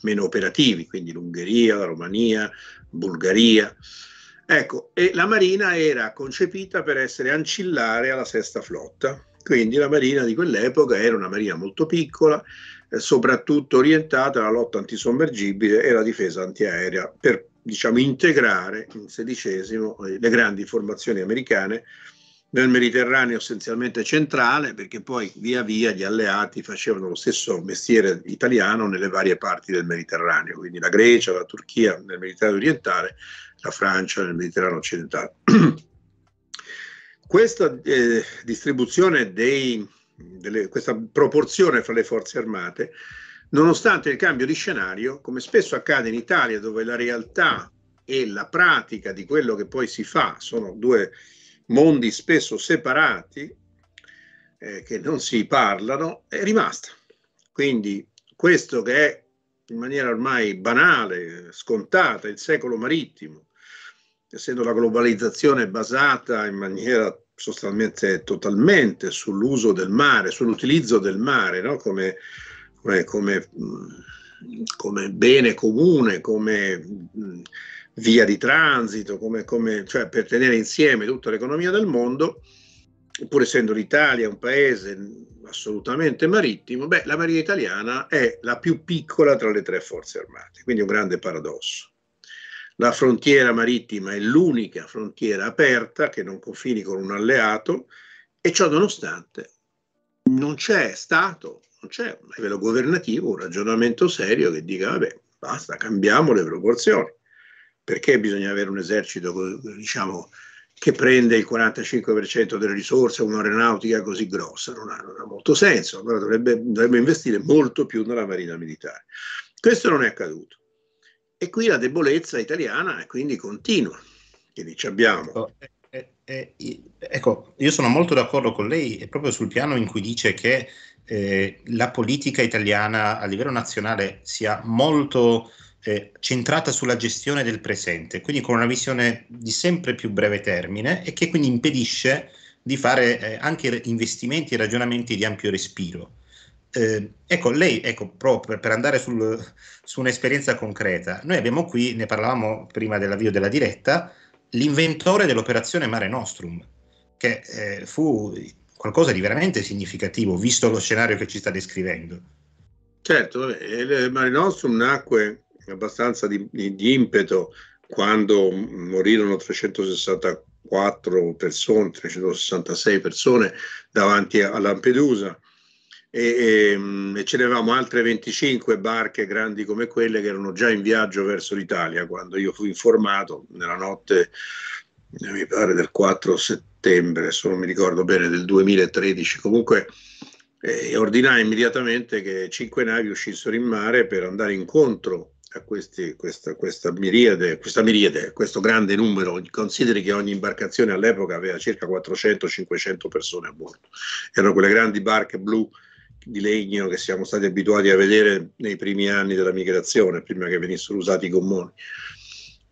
meno operativi, quindi l'Ungheria, la Romania, Bulgaria. Ecco, e la Marina era concepita per essere ancillare alla sesta flotta, quindi la marina di quell'epoca era una marina molto piccola, eh, soprattutto orientata alla lotta antisommergibile e alla difesa antiaerea per diciamo, integrare in sedicesimo eh, le grandi formazioni americane nel Mediterraneo essenzialmente centrale, perché poi via via gli alleati facevano lo stesso mestiere italiano nelle varie parti del Mediterraneo, quindi la Grecia, la Turchia nel Mediterraneo orientale, la Francia nel Mediterraneo occidentale. Questa eh, distribuzione dei, delle, questa proporzione fra le forze armate, nonostante il cambio di scenario, come spesso accade in Italia, dove la realtà e la pratica di quello che poi si fa sono due mondi spesso separati, eh, che non si parlano, è rimasta. Quindi questo che è in maniera ormai banale, scontata, il secolo marittimo, essendo la globalizzazione basata in maniera sostanzialmente totalmente sull'uso del mare, sull'utilizzo del mare no? come, come, come, mm, come, bene comune, come mm, via di transito, cioè per tenere insieme tutta l'economia del mondo, pur essendo l'Italia un paese assolutamente marittimo, beh, la Marina italiana è la più piccola tra le tre forze armate, quindi un grande paradosso. La frontiera marittima è l'unica frontiera aperta che non confini con un alleato e ciò nonostante non c'è stato, non c'è a livello governativo un ragionamento serio che dica vabbè basta, cambiamo le proporzioni. Perché bisogna avere un esercito diciamo, che prende il 45% delle risorse, un'aeronautica così grossa? Non ha, non ha molto senso, allora dovrebbe, dovrebbe investire molto più nella marina militare. Questo non è accaduto. E qui la debolezza italiana è quindi continua, che dice abbiamo. Ecco, eh, eh, eh, ecco, io sono molto d'accordo con lei, proprio sul piano in cui dice che eh, la politica italiana a livello nazionale sia molto eh, centrata sulla gestione del presente, quindi con una visione di sempre più breve termine e che quindi impedisce di fare eh, anche investimenti e ragionamenti di ampio respiro. Eh, ecco, lei, ecco, proprio per andare sul, su un'esperienza concreta, noi abbiamo qui, ne parlavamo prima dell'avvio della diretta, l'inventore dell'operazione Mare Nostrum, che eh, fu qualcosa di veramente significativo, visto lo scenario che ci sta descrivendo. Certo, il Mare Nostrum nacque abbastanza di, di impeto quando morirono 364 persone, 366 persone davanti a Lampedusa e, e, ehm, e ce n'eravamo altre 25 barche grandi come quelle che erano già in viaggio verso l'Italia quando io fui informato nella notte, eh, mi pare del 4 settembre, se non mi ricordo bene, del 2013. Comunque eh, ordinai immediatamente che cinque navi uscissero in mare per andare incontro a questi, questa, questa, miriade, questa miriade, questo grande numero. Consideri che ogni imbarcazione all'epoca aveva circa 400-500 persone a bordo. Erano quelle grandi barche blu di legno che siamo stati abituati a vedere nei primi anni della migrazione, prima che venissero usati i gommoni.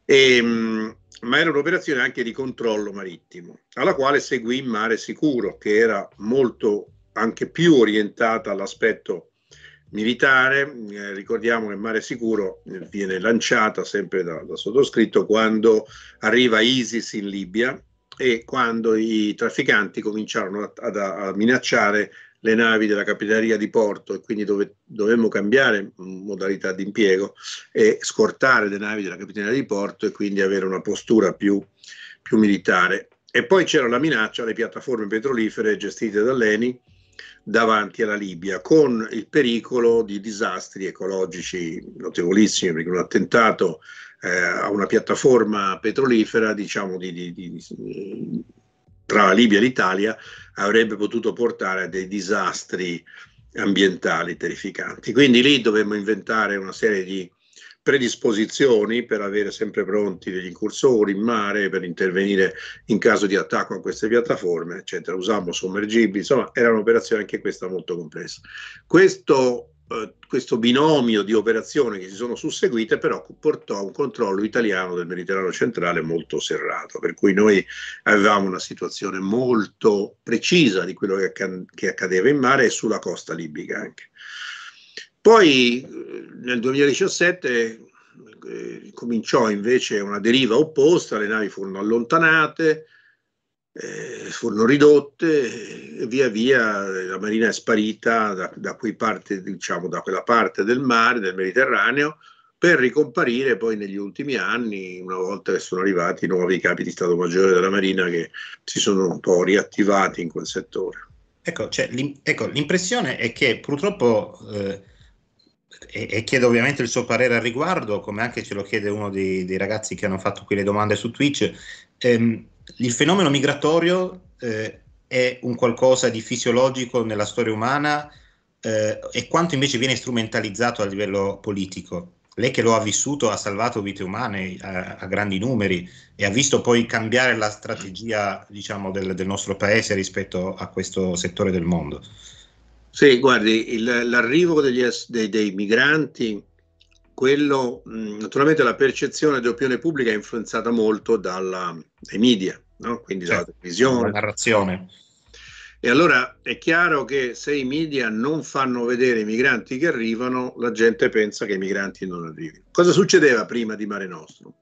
E, ehm, ma era un'operazione anche di controllo marittimo, alla quale seguì Mare Sicuro, che era molto anche più orientata all'aspetto militare. Eh, ricordiamo che Mare Sicuro eh, viene lanciata sempre da, da, sottoscritto quando arriva ISIS in Libia e quando i trafficanti cominciarono a, a, a minacciare le navi della capitaneria di porto e quindi dove, dovemmo cambiare mm, modalità di impiego e scortare le navi della capitaneria di porto e quindi avere una postura più, più militare. E poi c'era la minaccia alle piattaforme petrolifere gestite dall'ENI davanti alla Libia, con il pericolo di disastri ecologici notevolissimi, perché un attentato eh, a una piattaforma petrolifera, diciamo, di, di, di, tra la Libia e l'Italia avrebbe potuto portare a dei disastri ambientali terrificanti. Quindi lì dovremmo inventare una serie di predisposizioni per avere sempre pronti degli incursori in mare, per intervenire in caso di attacco a queste piattaforme, eccetera. Usammo sommergibili, insomma era un'operazione anche questa molto complessa. Questo eh, questo binomio di operazioni che si sono susseguite però portò a un controllo italiano del Mediterraneo centrale molto serrato, per cui noi avevamo una situazione molto precisa di quello che, acc- che accadeva in mare e sulla costa libica anche. Poi eh, nel 2017 eh, cominciò invece una deriva opposta, le navi furono allontanate, eh, furono ridotte e via via la marina è sparita da, da, parte, diciamo, da quella parte del mare, del Mediterraneo, per ricomparire poi negli ultimi anni, una volta che sono arrivati i nuovi capi di Stato Maggiore della Marina che si sono un po' riattivati in quel settore. Ecco, cioè, ecco l'impressione è che purtroppo, eh, e, e, chiedo ovviamente il suo parere al riguardo, come anche ce lo chiede uno dei, dei ragazzi che hanno fatto qui le domande su Twitch, ehm, il fenomeno migratorio eh, è un qualcosa di fisiologico nella storia umana eh, e quanto invece viene strumentalizzato a livello politico. Lei che lo ha vissuto ha salvato vite umane a, a grandi numeri e ha visto poi cambiare la strategia diciamo, del, del nostro paese rispetto a questo settore del mondo. Sì, guardi, il, l'arrivo degli, dei, dei migranti quello, mm, naturalmente la percezione dell'opinione pubblica è influenzata molto dalla, dai media, no? quindi certo, dalla televisione. Dalla narrazione. E allora è chiaro che se i media non fanno vedere i migranti che arrivano, la gente pensa che i migranti non arrivino. Cosa succedeva prima di Mare Nostro?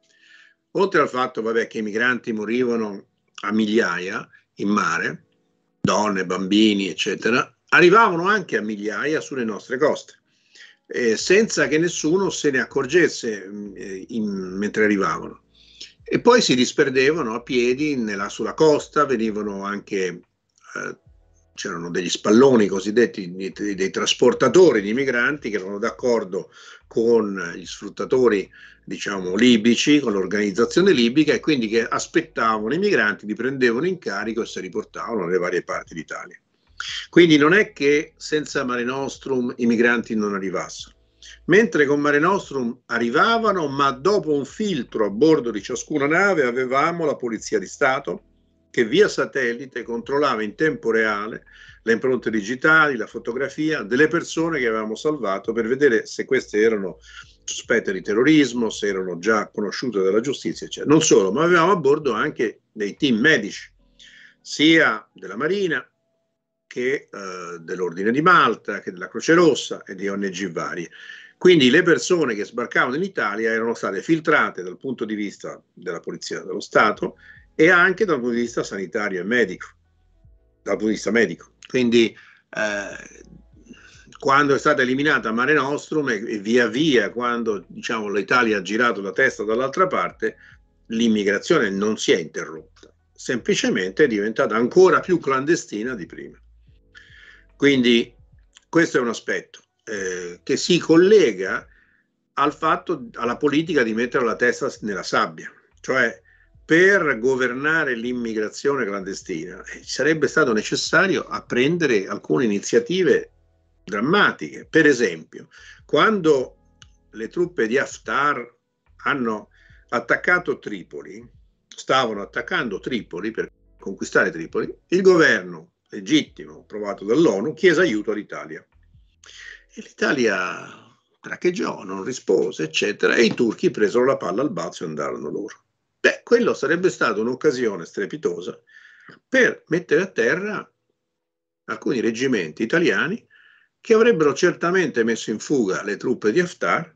Oltre al fatto vabbè, che i migranti morivano a migliaia in mare, donne, bambini, eccetera, arrivavano anche a migliaia sulle nostre coste eh, senza che nessuno se ne accorgesse mm, eh, in, mentre arrivavano. E poi si disperdevano a piedi nella, sulla costa, venivano anche, eh, c'erano degli spalloni cosiddetti dei, dei trasportatori di migranti che erano d'accordo con gli sfruttatori, diciamo, libici, con l'organizzazione libica e quindi che aspettavano i migranti, li prendevano in carico e si riportavano nelle varie parti d'Italia. Quindi non è che senza Mare Nostrum i migranti non arrivassero. Mentre con Mare Nostrum arrivavano, ma dopo un filtro a bordo di ciascuna nave avevamo la Polizia di Stato che via satellite controllava in tempo reale le impronte digitali, la fotografia delle persone che avevamo salvato per vedere se queste erano sospette di terrorismo, se erano già conosciute dalla giustizia, eccetera. Non solo, ma avevamo a bordo anche dei team medici, sia della Marina che eh, dell'Ordine di Malta, che della Croce Rossa e di ONG varie. Quindi le persone che sbarcavano in Italia erano state filtrate dal punto di vista della Polizia dello Stato e anche dal punto di vista sanitario e medico. Dal punto di vista medico. Quindi eh, quando è stata eliminata Mare Nostrum e via via quando diciamo, l'Italia ha girato la testa dall'altra parte, l'immigrazione non si è interrotta, semplicemente è diventata ancora più clandestina di prima. Quindi questo è un aspetto eh, che si collega al fatto, alla politica di mettere la testa nella sabbia, cioè per governare l'immigrazione clandestina eh, sarebbe stato necessario prendere alcune iniziative drammatiche. Per esempio, quando le truppe di Haftar hanno attaccato Tripoli, stavano attaccando Tripoli per conquistare Tripoli, il governo legittimo approvato dall'ONU chiese aiuto all'Italia. E l'Italia traccheggiò, non rispose, eccetera, e i turchi presero la palla al balzo e andarono loro. Beh, quello sarebbe stata un'occasione strepitosa per mettere a terra alcuni reggimenti italiani che avrebbero certamente messo in fuga le truppe di Haftar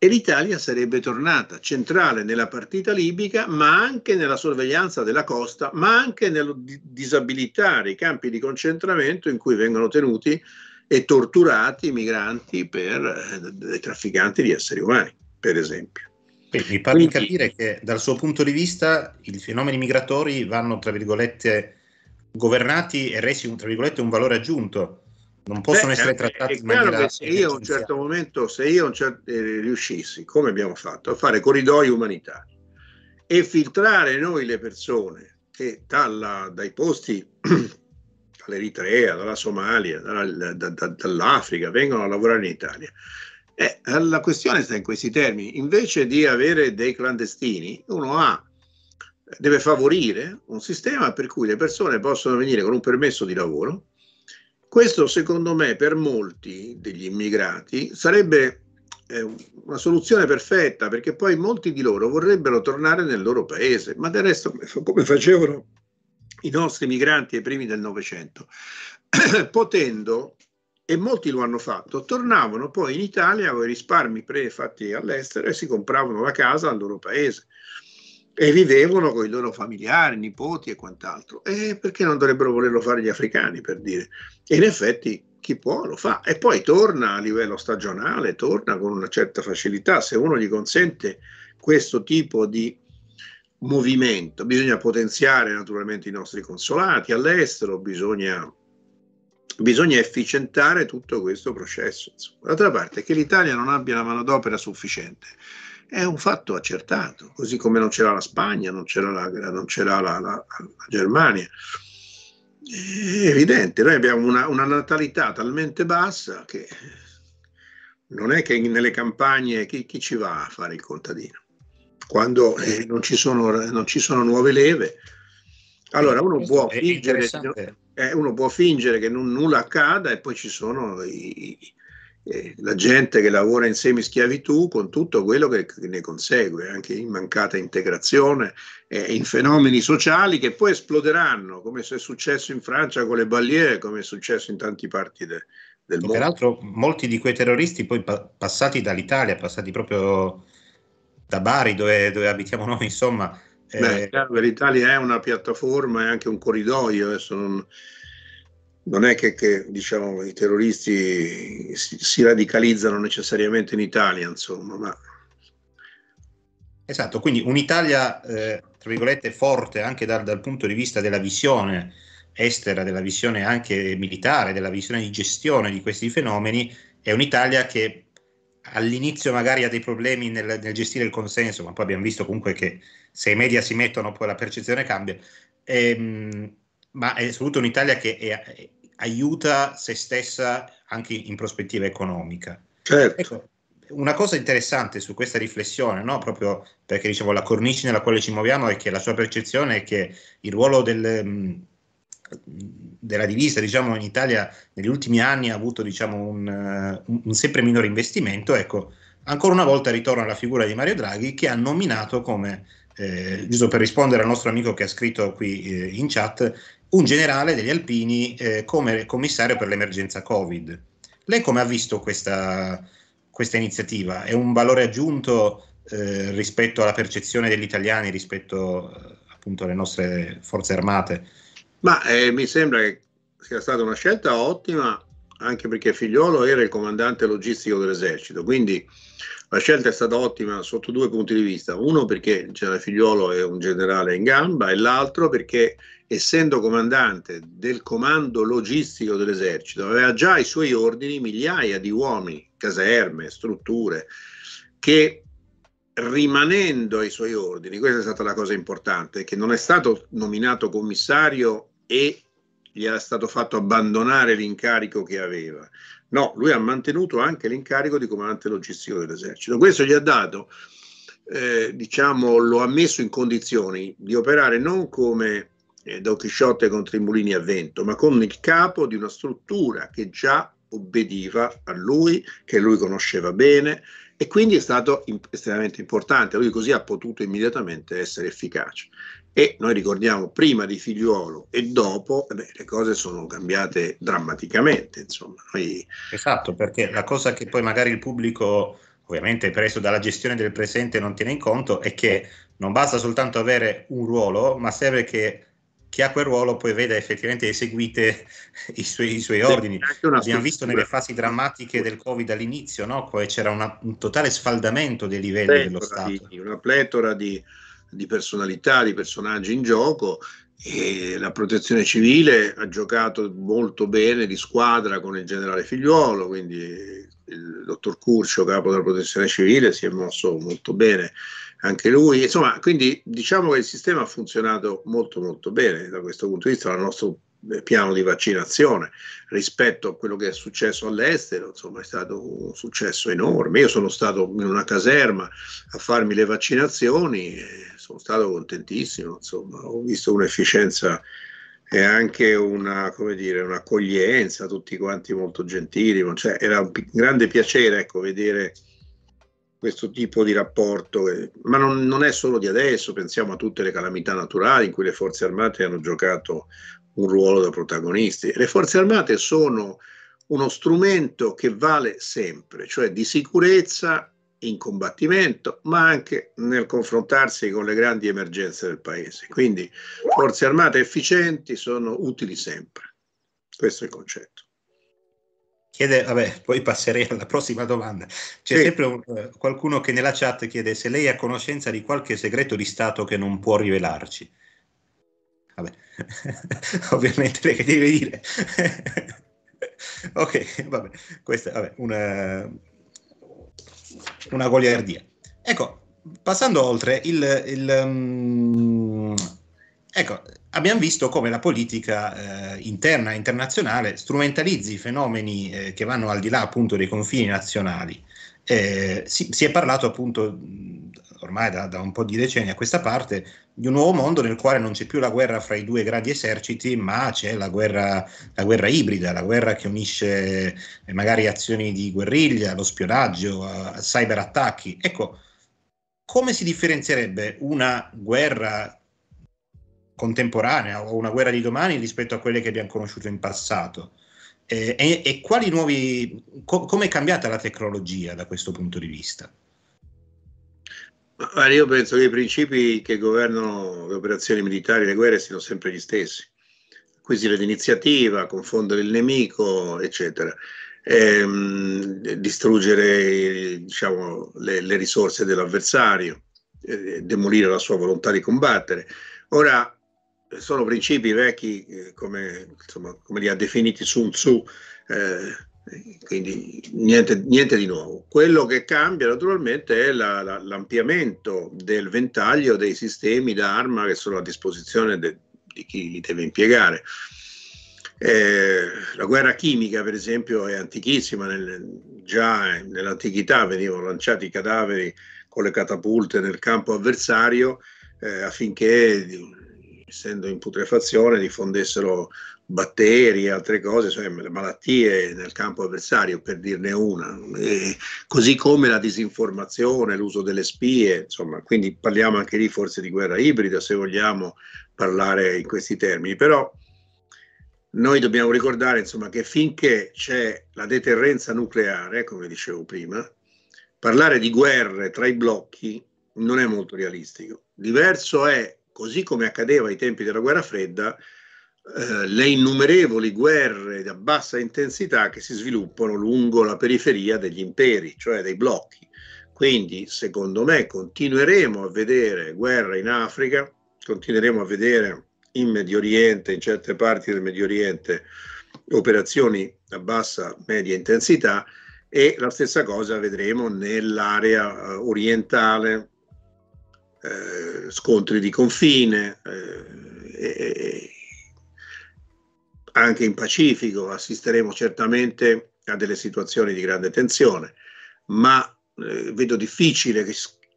e l'Italia sarebbe tornata centrale nella partita libica, ma anche nella sorveglianza della costa, ma anche nel disabilitare i campi di concentramento in cui vengono tenuti e torturati i migranti per eh, dei trafficanti di esseri umani, per esempio. E mi pare di capire che dal suo punto di vista i fenomeni migratori vanno, tra virgolette, governati e resi, tra virgolette, un valore aggiunto non possono Beh, essere eh, trattati in maniera se io a un certo momento se io certo, eh, riuscissi come abbiamo fatto a fare corridoi umanitari e filtrare noi le persone che dalla, dai posti dall'Eritrea, dalla Somalia, dalla, da, da, dall'Africa vengono a lavorare in Italia eh, la questione sta in questi termini invece di avere dei clandestini uno ha deve favorire un sistema per cui le persone possono venire con un permesso di lavoro questo secondo me per molti degli immigrati sarebbe eh, una soluzione perfetta perché poi molti di loro vorrebbero tornare nel loro paese, ma del resto come facevano i nostri migranti ai primi del Novecento, potendo, e molti lo hanno fatto, tornavano poi in Italia con i risparmi prefatti all'estero e si compravano la casa al loro paese e vivevano con i loro familiari, nipoti e quant'altro. E perché non dovrebbero volerlo fare gli africani, per dire? E in effetti chi può lo fa e poi torna a livello stagionale, torna con una certa facilità, se uno gli consente questo tipo di movimento. Bisogna potenziare naturalmente i nostri consolati all'estero, bisogna, bisogna efficientare tutto questo processo. D'altra parte, che l'Italia non abbia la manodopera sufficiente è un fatto accertato, così come non c'era la Spagna, non c'era la, non c'era la, la, la Germania. È evidente, noi abbiamo una, una, natalità talmente bassa che non è che nelle campagne chi, chi ci va a fare il contadino? Quando eh, eh. non, ci sono, non, ci sono, nuove leve, allora uno eh, può, fingere, eh, uno può fingere, che non, nulla accada e poi ci sono i, eh, la gente che lavora in semischiavitù con tutto quello che ne consegue, anche in mancata integrazione, eh, in fenomeni sociali che poi esploderanno, come se è successo in Francia con le Balliere, come è successo in tante parti de, del mondo. Peraltro molti di quei terroristi poi pa- passati dall'Italia, passati proprio da Bari dove, dove abitiamo noi, insomma... Eh... Beh, l'Italia è una piattaforma e anche un corridoio, adesso non non è che, che diciamo, i terroristi si, si, radicalizzano necessariamente in Italia, insomma, ma... Esatto, quindi un'Italia, eh, tra virgolette, forte anche dal, dal, punto di vista della visione estera, della visione anche militare, della visione di gestione di questi fenomeni, è un'Italia che all'inizio magari ha dei problemi nel, nel gestire il consenso, ma poi abbiamo visto comunque che se i media si mettono poi la percezione cambia. Ehm, ma è soprattutto un'Italia che è, aiuta se stessa anche in prospettiva economica. Certo. Ecco, una cosa interessante su questa riflessione, no? proprio perché dicevo la cornice nella quale ci muoviamo è che la sua percezione è che il ruolo del, mm, della divisa diciamo, in Italia negli ultimi anni ha avuto diciamo, un, eh, un, sempre minore investimento, ecco, ancora una volta ritorna alla figura di Mario Draghi che ha nominato come, eh, giusto per rispondere al nostro amico che ha scritto qui eh, in chat, un generale degli alpini eh, come commissario per l'emergenza Covid. Lei come ha visto questa, questa iniziativa? È un valore aggiunto eh, rispetto alla percezione degli italiani, rispetto eh, appunto alle nostre forze armate? Ma eh, mi sembra che sia stata una scelta ottima, anche perché Figliolo era il comandante logistico dell'esercito, quindi la scelta è stata ottima sotto due punti di vista. Uno perché figliolo è un generale in gamba e l'altro perché essendo comandante del comando logistico dell'esercito aveva già ai suoi ordini migliaia di uomini, caserme, strutture che rimanendo ai suoi ordini, questa è stata la cosa importante, che non è stato nominato commissario e gli era stato fatto abbandonare l'incarico che aveva, No, lui ha mantenuto anche l'incarico di comandante logistico dell'esercito. Questo gli ha dato, eh, diciamo, lo ha messo in condizioni di operare non come eh, Don Chisciotte con Trimulini a vento, ma come il capo di una struttura che già obbediva a lui, che lui conosceva bene e quindi è stato estremamente importante. Lui così ha potuto immediatamente essere efficace. E noi ricordiamo prima di figliuolo e dopo, beh, le cose sono cambiate drammaticamente. Insomma, noi... Esatto, perché la cosa che poi magari il pubblico, ovviamente preso dalla gestione del presente, non tiene in conto è che non basta soltanto avere un ruolo, ma serve che chi ha quel ruolo poi veda effettivamente eseguite i suoi, i suoi ordini. Abbiamo visto nelle fasi drammatiche del Covid all'inizio, no? c'era una, un totale sfaldamento dei livelli dello Stato. Di, una pletora di di personalità, di personaggi in gioco e la protezione civile ha giocato molto bene di squadra con il generale Figliuolo, quindi il dottor Curcio, capo della protezione civile, si è mosso molto bene anche lui. Insomma, quindi diciamo che il sistema ha funzionato molto molto bene da questo punto di vista. La nostra eh, piano di vaccinazione rispetto a quello che è successo all'estero, insomma è stato un successo enorme. Io sono stato in una caserma a farmi le vaccinazioni e sono stato contentissimo, insomma ho visto un'efficienza e anche una, come dire, un'accoglienza, tutti quanti molto gentili, cioè, era un grande piacere ecco, vedere questo tipo di rapporto, ma non, non, è solo di adesso, pensiamo a tutte le calamità naturali in cui le forze armate hanno giocato un ruolo da protagonisti. Le forze armate sono uno strumento che vale sempre, cioè di sicurezza in combattimento, ma anche nel confrontarsi con le grandi emergenze del paese. Quindi forze armate efficienti sono utili sempre. Questo è il concetto. Chiede, vabbè, poi passerei alla prossima domanda. C'è sì. sempre un, eh, qualcuno che nella chat chiede se lei ha conoscenza di qualche segreto di Stato che non può rivelarci. Vabbè, ovviamente che deve dire. ok, vabbè, questa è una, una goliardia. Ecco, passando oltre, il, il, um, ecco, abbiamo visto come la politica eh, interna e internazionale strumentalizzi i fenomeni eh, che vanno al di là appunto dei confini nazionali. Eh, si, si, è parlato appunto ormai da, da, un po' di decenni a questa parte, di un nuovo mondo nel quale non c'è più la guerra fra i due grandi eserciti, ma c'è la guerra, la guerra ibrida, la guerra che unisce eh, magari azioni di guerriglia, lo spionaggio, uh, eh, cyberattacchi. Ecco, come si differenzierebbe una guerra contemporanea o una guerra di domani rispetto a quelle che abbiamo conosciuto in passato? E, e, e nuovi, co- come è cambiata la tecnologia da questo punto di vista? Ma io penso che i principi che governano le operazioni militari e le guerre siano sempre gli stessi. Acquisire l'iniziativa, confondere il nemico, eccetera. Ehm, distruggere diciamo, le, le, risorse dell'avversario, eh, demolire la sua volontà di combattere. Ora, sono principi vecchi, eh, come, insomma, come, li ha definiti Sun Tzu, eh, quindi niente, niente di nuovo. Quello che cambia naturalmente è la, la, l'ampliamento del ventaglio dei sistemi d'arma che sono a disposizione de, di chi li deve impiegare. Eh, la guerra chimica, per esempio, è antichissima, nel, già nell'antichità venivano lanciati i cadaveri con le catapulte nel campo avversario eh, affinché, essendo in putrefazione, diffondessero batteri e altre cose, cioè malattie nel campo avversario, per dirne una, e così come la disinformazione, l'uso delle spie, insomma, quindi parliamo anche lì forse di guerra ibrida se vogliamo parlare in questi termini, però noi dobbiamo ricordare insomma, che finché c'è la deterrenza nucleare, come dicevo prima, parlare di guerre tra i blocchi non è molto realistico. Diverso è, così come accadeva ai tempi della guerra fredda, eh, le innumerevoli guerre da bassa intensità che si sviluppano lungo la periferia degli imperi, cioè dei blocchi. Quindi, secondo me, continueremo a vedere guerre in Africa, continueremo a vedere in Medio Oriente, in certe parti del Medio Oriente, operazioni a bassa media intensità e la stessa cosa vedremo nell'area eh, orientale, eh, scontri di confine eh, anche in Pacifico assisteremo certamente a delle situazioni di grande tensione, ma eh, vedo difficile che,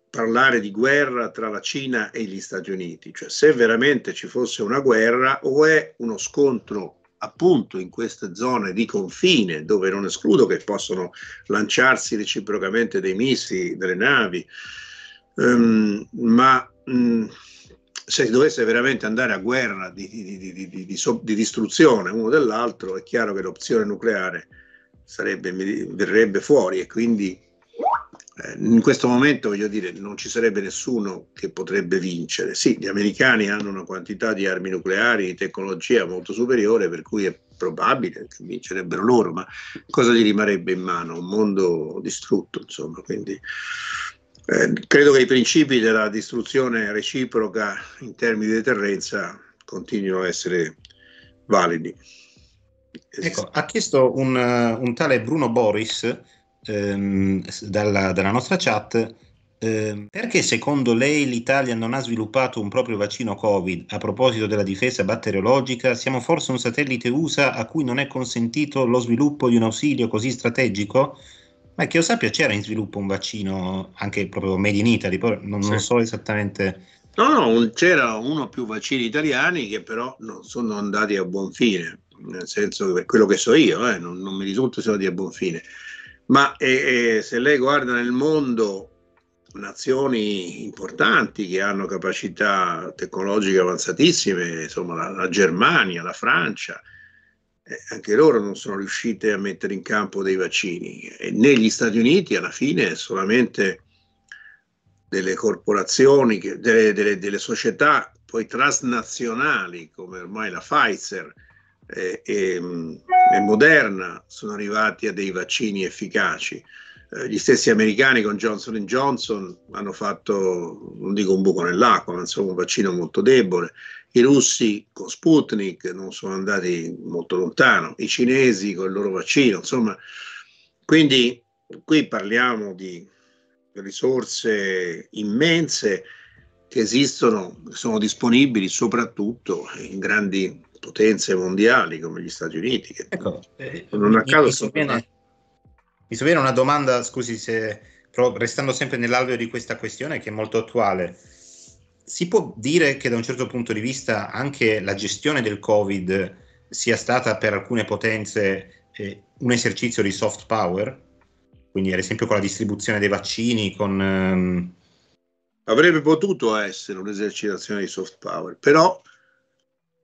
parlare di guerra tra la Cina e gli Stati Uniti, cioè se veramente ci fosse una guerra o è uno scontro appunto in queste zone di confine dove non escludo che possono lanciarsi reciprocamente dei missili, delle navi, um, ma um, se dovesse veramente andare a guerra di, di, di, di distruzione uno dell'altro, è chiaro che l'opzione nucleare sarebbe, verrebbe fuori e quindi eh, in questo momento voglio dire non ci sarebbe nessuno che potrebbe vincere. Sì, gli americani hanno una quantità di armi nucleari, di tecnologia molto superiore, per cui è probabile che vincerebbero loro, ma cosa gli rimarrebbe in mano? Un mondo distrutto, insomma. Quindi eh, credo che i principi della distruzione reciproca in termini di deterrenza continuino a essere validi. Ecco, ha chiesto un, eh, un tale Bruno Boris ehm, dalla, dalla, nostra chat ehm, perché secondo lei l'Italia non ha sviluppato un proprio vaccino Covid? A proposito della difesa batteriologica, siamo forse un satellite USA a cui non è consentito lo sviluppo di un ausilio così strategico? Ma che io sappia c'era in sviluppo un vaccino anche proprio made in Italy, poi non, sì. non so esattamente... No, no, un, c'era uno o più vaccini italiani che però non sono andati a buon fine, nel senso che per quello che so io, eh, non, non, mi risulta siano andati a buon fine. Ma eh, eh, se lei guarda nel mondo nazioni importanti che hanno capacità tecnologiche avanzatissime, insomma la, la Germania, la Francia, eh, anche loro non sono riuscite a mettere in campo dei vaccini. E negli Stati Uniti alla fine solamente delle corporazioni, delle, delle, delle società poi transnazionali come ormai la Pfizer eh, e, e, mm, e Moderna sono arrivati a dei vaccini efficaci. Eh, gli stessi americani con Johnson Johnson hanno fatto, non dico un buco nell'acqua, ma insomma un vaccino molto debole. I russi con Sputnik non sono andati molto lontano, i cinesi con il loro vaccino, insomma. Quindi qui parliamo di risorse immense che esistono, sono disponibili soprattutto in grandi potenze mondiali come gli Stati Uniti, che ecco, non a eh, caso sono viene, mi sovviene una domanda, scusi se restando sempre nell'alveo di questa questione che è molto attuale. Si può dire che da un certo punto di vista anche la gestione del Covid sia stata per alcune potenze eh, un esercizio di soft power? Quindi ad esempio con la distribuzione dei vaccini, con... Ehm... Avrebbe potuto essere un'esercitazione di soft power, però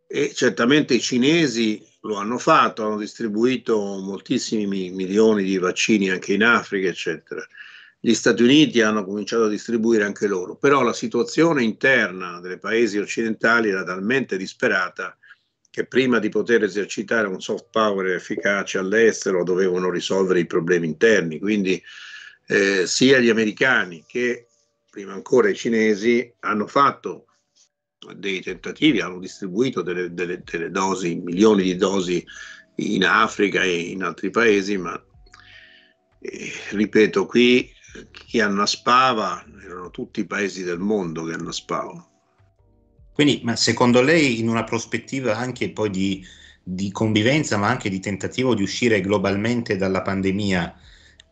eh, certamente i cinesi lo hanno fatto, hanno distribuito moltissimi milioni di vaccini anche in Africa, eccetera. Gli Stati Uniti hanno cominciato a distribuire anche loro, però la situazione interna dei paesi occidentali era talmente disperata che prima di poter esercitare un soft power efficace all'estero dovevano risolvere i problemi interni, quindi eh, sia gli americani che prima ancora i cinesi hanno fatto dei tentativi, hanno distribuito delle, delle, delle dosi, milioni di dosi in Africa e in altri paesi, ma eh, ripeto, qui chi annaspava erano tutti i paesi del mondo che annaspavano. Quindi, ma secondo lei in una prospettiva anche poi di, di convivenza, ma anche di tentativo di uscire globalmente dalla pandemia,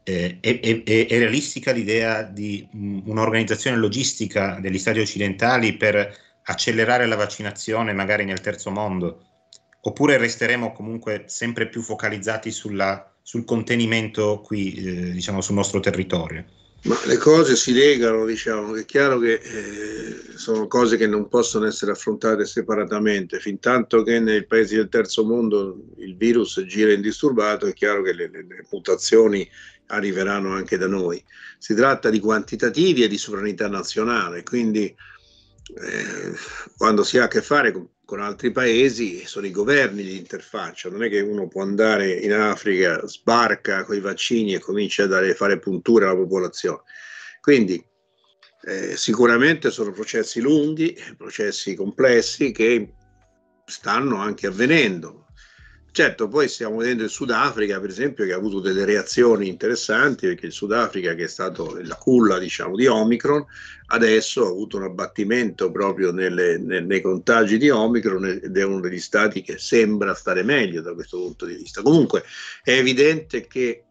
eh, è, è, è, realistica l'idea di mm, un'organizzazione logistica degli stati occidentali per accelerare la vaccinazione magari nel terzo mondo? Oppure resteremo comunque sempre più focalizzati sulla, sul contenimento qui, eh, diciamo, sul nostro territorio? Ma le cose si legano, diciamo, è chiaro che eh, sono cose che non possono essere affrontate separatamente, Fintanto che nei paesi del terzo mondo il virus gira indisturbato, è chiaro che le, le, le mutazioni arriveranno anche da noi. Si tratta di quantitativi e di sovranità nazionale, quindi eh, quando si ha a che fare con, con, altri paesi sono i governi che interfaccia, non è che uno può andare in Africa, sbarca con i vaccini e comincia a dare, fare punture alla popolazione. Quindi eh, sicuramente sono processi lunghi, processi complessi che stanno anche avvenendo, Certo, poi stiamo vedendo il Sudafrica, per esempio, che ha avuto delle reazioni interessanti, perché il Sudafrica, che è stato la culla diciamo, di Omicron, adesso ha avuto un abbattimento proprio nelle, nei, nei contagi di Omicron ed è uno degli stati che sembra stare meglio da questo punto di vista. Comunque è evidente che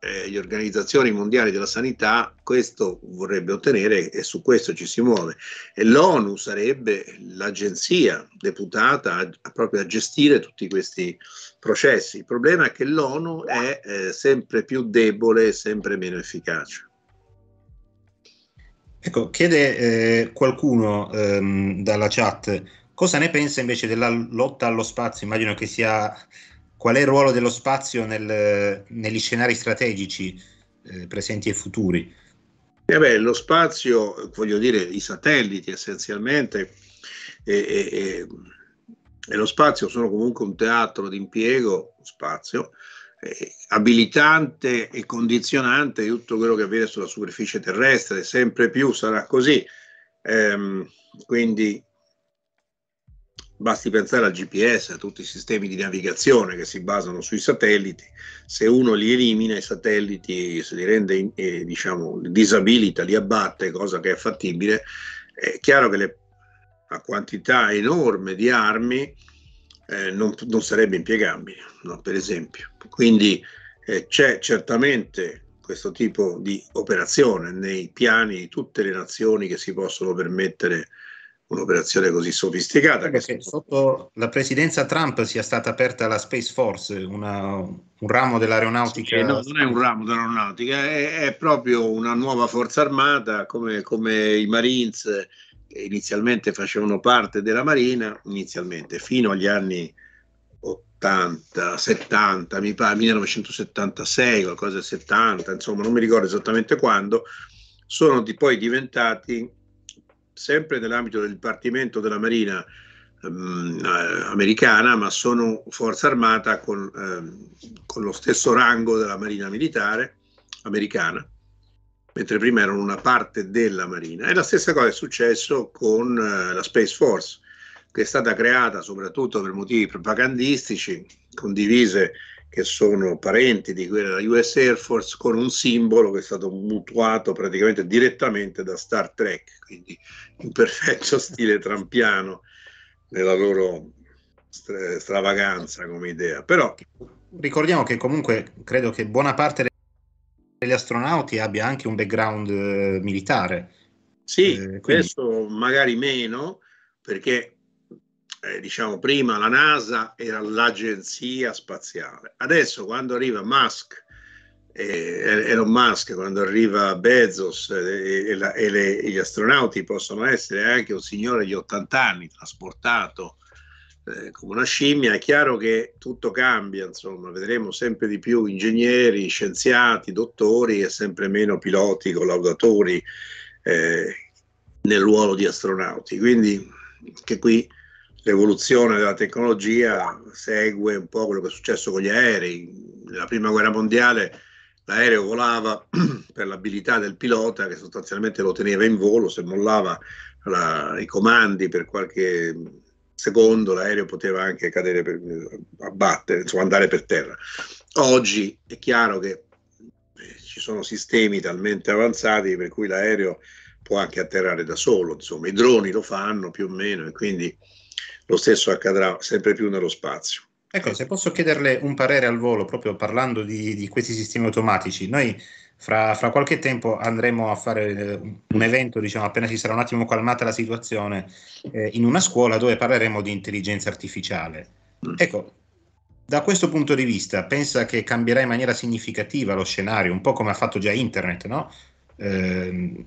eh, le organizzazioni mondiali della sanità questo vorrebbe ottenere e su questo ci si muove. E l'ONU sarebbe l'agenzia deputata a, a proprio a gestire tutti questi processi. Il problema è che l'ONU è eh, sempre più debole e sempre meno efficace. Ecco, chiede eh, qualcuno ehm, dalla chat cosa ne pensa invece della lotta allo spazio? Immagino che sia qual è il ruolo dello spazio nel, negli scenari strategici eh, presenti e futuri? Eh beh, lo spazio, voglio dire, i satelliti essenzialmente, e, e, e lo spazio sono comunque un teatro di impiego, spazio, eh, abilitante e condizionante di tutto quello che avviene sulla superficie terrestre, sempre più sarà così. Ehm, quindi basti pensare al GPS, a tutti i sistemi di navigazione che si basano sui satelliti, se uno li elimina i satelliti, se li rende, eh, diciamo, disabilita, li abbatte, cosa che è fattibile, è chiaro che le a quantità enorme di armi eh, non, non, sarebbe impiegabile, no? per esempio. Quindi eh, c'è certamente questo tipo di operazione nei piani di tutte le nazioni che si possono permettere un'operazione così sofisticata. Che sotto la presidenza Trump sia stata aperta la Space Force, una, un ramo dell'aeronautica. Sì, no, non è un ramo dell'aeronautica, è, è proprio una nuova forza armata come, come i Marines inizialmente facevano parte della Marina, inizialmente fino agli anni 80, 70, mi pare 1976, qualcosa del 70, insomma non mi ricordo esattamente quando, sono di poi diventati sempre nell'ambito del Dipartimento della Marina ehm, americana, ma sono forza armata con, ehm, con lo stesso rango della Marina militare americana mentre prima erano una parte della Marina. E la stessa cosa è successo con eh, la Space Force, che è stata creata soprattutto per motivi propagandistici, con divise che sono parenti di quella della US Air Force, con un simbolo che è stato mutuato praticamente direttamente da Star Trek, quindi in perfetto stile trampiano nella loro stravaganza come idea. Però ricordiamo che comunque credo che buona parte degli astronauti abbia anche un background eh, militare. Sì, eh, questo magari meno, perché eh, diciamo prima la NASA era l'agenzia spaziale. Adesso quando arriva Musk, eh, Elon Musk, quando arriva Bezos eh, e, la, e le, gli astronauti possono essere anche un signore di 80 anni trasportato eh, come una scimmia, è chiaro che tutto cambia, insomma, vedremo sempre di più ingegneri, scienziati, dottori e sempre meno piloti, collaudatori eh, nel ruolo di astronauti. Quindi anche qui l'evoluzione della tecnologia segue un po' quello che è successo con gli aerei. Nella prima guerra mondiale l'aereo volava per l'abilità del pilota che sostanzialmente lo teneva in volo, se mollava la, i comandi per qualche secondo l'aereo poteva anche cadere, per, eh, abbattere, insomma andare per terra. Oggi è chiaro che eh, ci sono sistemi talmente avanzati per cui l'aereo può anche atterrare da solo, insomma i droni lo fanno più o meno e quindi lo stesso accadrà sempre più nello spazio. Ecco, se posso chiederle un parere al volo, proprio parlando di, di questi sistemi automatici, noi fra, fra, qualche tempo andremo a fare eh, un evento, diciamo, appena si sarà un attimo calmata la situazione, eh, in una scuola dove parleremo di intelligenza artificiale. Ecco, da questo punto di vista, pensa che cambierà in maniera significativa lo scenario, un po' come ha fatto già Internet, no? Eh,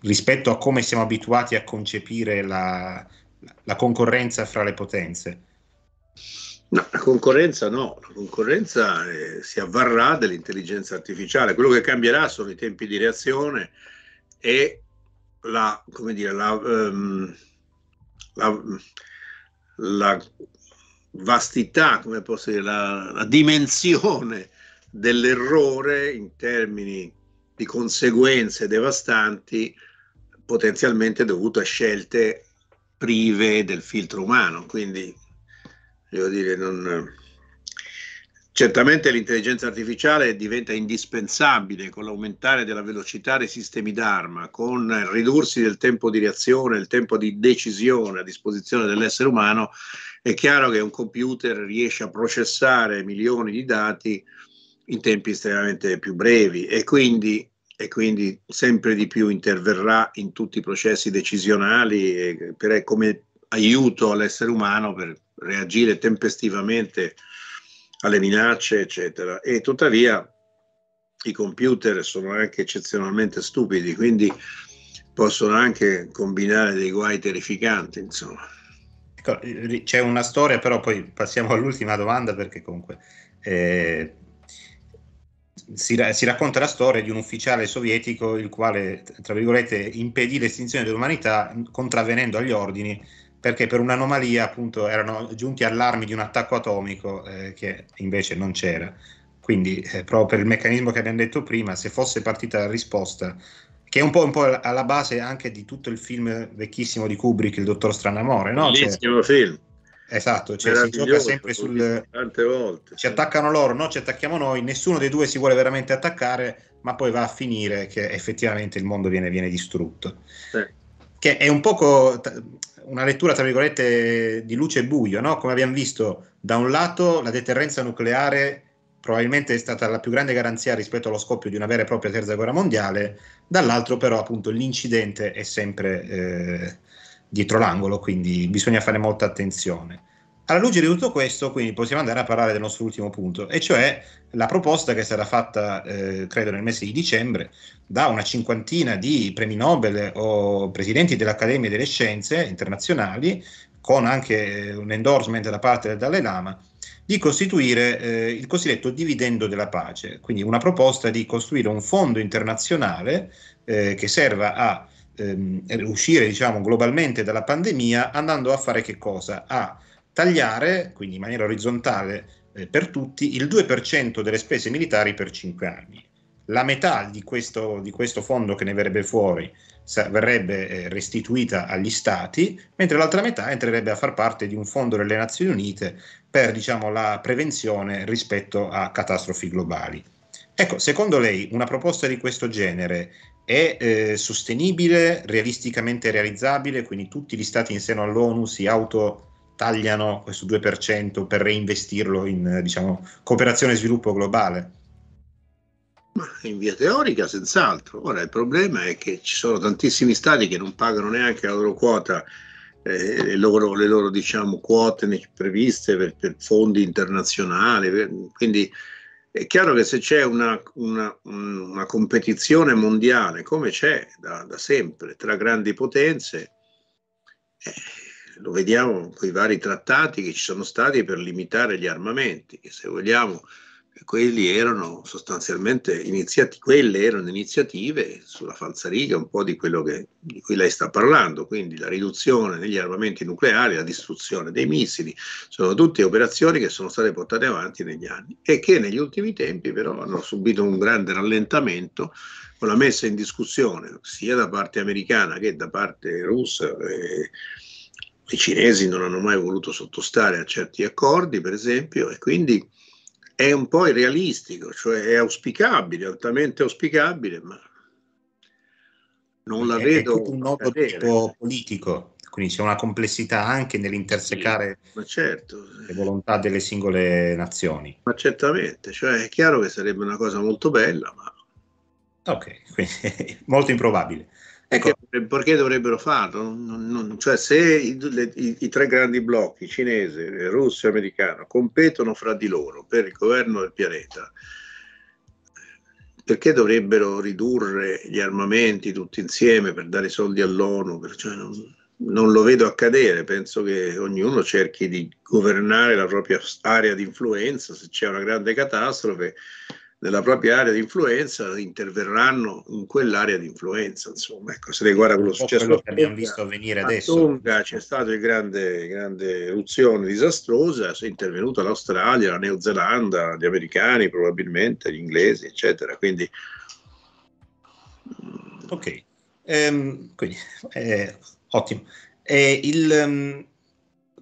rispetto a come siamo abituati a concepire la, la concorrenza fra le potenze. No, la concorrenza no, la concorrenza eh, si avvarrà dell'intelligenza artificiale, quello che cambierà sono i tempi di reazione e la, come dire, la, um, la, la vastità, come posso dire, la, la dimensione dell'errore in termini di conseguenze devastanti potenzialmente dovute a scelte prive del filtro umano, quindi devo dire, non... certamente l'intelligenza artificiale diventa indispensabile con l'aumentare della velocità dei sistemi d'arma, con il ridursi del tempo di reazione, il tempo di decisione a disposizione dell'essere umano, è chiaro che un computer riesce a processare milioni di dati in tempi estremamente più brevi e quindi e quindi sempre di più interverrà in tutti i processi decisionali eh, per, come aiuto all'essere umano per reagire tempestivamente alle minacce, eccetera. E tuttavia i computer sono anche eccezionalmente stupidi, quindi possono anche combinare dei guai terrificanti, insomma. Ecco, c'è una storia, però poi passiamo all'ultima domanda perché comunque eh, si, si, racconta la storia di un ufficiale sovietico il quale, tra virgolette, impedì l'estinzione dell'umanità contravvenendo agli ordini perché per un'anomalia appunto erano giunti allarmi di un attacco atomico eh, che invece non c'era. Quindi eh, proprio per il meccanismo che abbiamo detto prima, se fosse partita la risposta, che è un po', un po alla base anche di tutto il film vecchissimo di Kubrick, Il dottor Stranamore, no? Cioè, Bellissimo cioè, film. Esatto, cioè si gioca sempre sul... Tante volte. Ci attaccano loro, no? Ci attacchiamo noi, nessuno dei due si vuole veramente attaccare, ma poi va a finire che effettivamente il mondo viene, viene distrutto. Sì. Che è un poco una lettura, tra virgolette, di luce e buio, no? come abbiamo visto, da un lato la deterrenza nucleare probabilmente è stata la più grande garanzia rispetto allo scoppio di una vera e propria terza guerra mondiale, dall'altro però appunto l'incidente è sempre eh, dietro l'angolo, quindi bisogna fare molta attenzione alla luce di tutto questo, quindi possiamo andare a parlare del nostro ultimo punto, e cioè la proposta che è stata fatta, eh, credo, nel mese di dicembre da una cinquantina di premi Nobel o presidenti dell'Accademia delle Scienze internazionali, con anche eh, un endorsement da parte del Dalai Lama, di costituire eh, il cosiddetto dividendo della pace, quindi una proposta di costruire un fondo internazionale eh, che serva a ehm, uscire diciamo, globalmente dalla pandemia andando a fare che cosa? A tagliare, quindi in maniera orizzontale eh, per tutti, il 2% delle spese militari per 5 anni. La metà di questo, di questo fondo che ne verrebbe fuori sa- verrebbe eh, restituita agli stati, mentre l'altra metà entrerebbe a far parte di un fondo delle Nazioni Unite per diciamo, la prevenzione rispetto a catastrofi globali. Ecco, secondo lei una proposta di questo genere è eh, sostenibile, realisticamente realizzabile, quindi tutti gli stati in seno all'ONU si auto tagliano questo 2% per reinvestirlo in eh, diciamo, cooperazione e sviluppo globale? In via teorica, senz'altro. Ora il problema è che ci sono tantissimi stati che non pagano neanche la loro quota, eh, le loro, le loro diciamo, quote previste per, per fondi internazionali. Per, quindi è chiaro che se c'è una, una, una competizione mondiale, come c'è da, da sempre, tra grandi potenze, eh, lo vediamo con i vari trattati che ci sono stati per limitare gli armamenti, che se vogliamo eh, erano iniziati, quelle erano iniziative sulla falsariga un po' di quello che, di cui lei sta parlando, quindi la riduzione degli armamenti nucleari, la distruzione dei missili, sono tutte operazioni che sono state portate avanti negli anni e che negli ultimi tempi però hanno subito un grande rallentamento con la messa in discussione sia da parte americana che da parte russa. Eh, i cinesi non hanno mai voluto sottostare a certi accordi, per esempio, e quindi è un po' irrealistico, cioè è auspicabile, altamente auspicabile, ma non la è vedo. È tutto un nodo tipo politico, quindi c'è una complessità anche nell'intersecare sì, certo. le volontà delle singole nazioni. Ma certamente, cioè è chiaro che sarebbe una cosa molto bella, ma... Ok, quindi molto improbabile. Ecco. perché dovrebbero farlo? Non, non, cioè se i, le, i, i, tre grandi blocchi, cinese, eh, russo e americano, competono fra di loro per il governo del pianeta, perché dovrebbero ridurre gli armamenti tutti insieme per dare soldi all'ONU? Cioè non, non, lo vedo accadere, penso che ognuno cerchi di governare la propria area di influenza, se c'è una grande catastrofe della propria area di influenza interverranno in quell'area di influenza. Insomma, ecco, se riguarda quello successo quello che abbiamo visto avvenire adesso. Tonga c'è stata una grande, grande eruzione disastrosa, è intervenuta l'Australia, la New Zelanda, gli americani probabilmente, gli inglesi, eccetera. Quindi... Mm. Ok, ehm, quindi eh, ottimo. Eh, il, mm,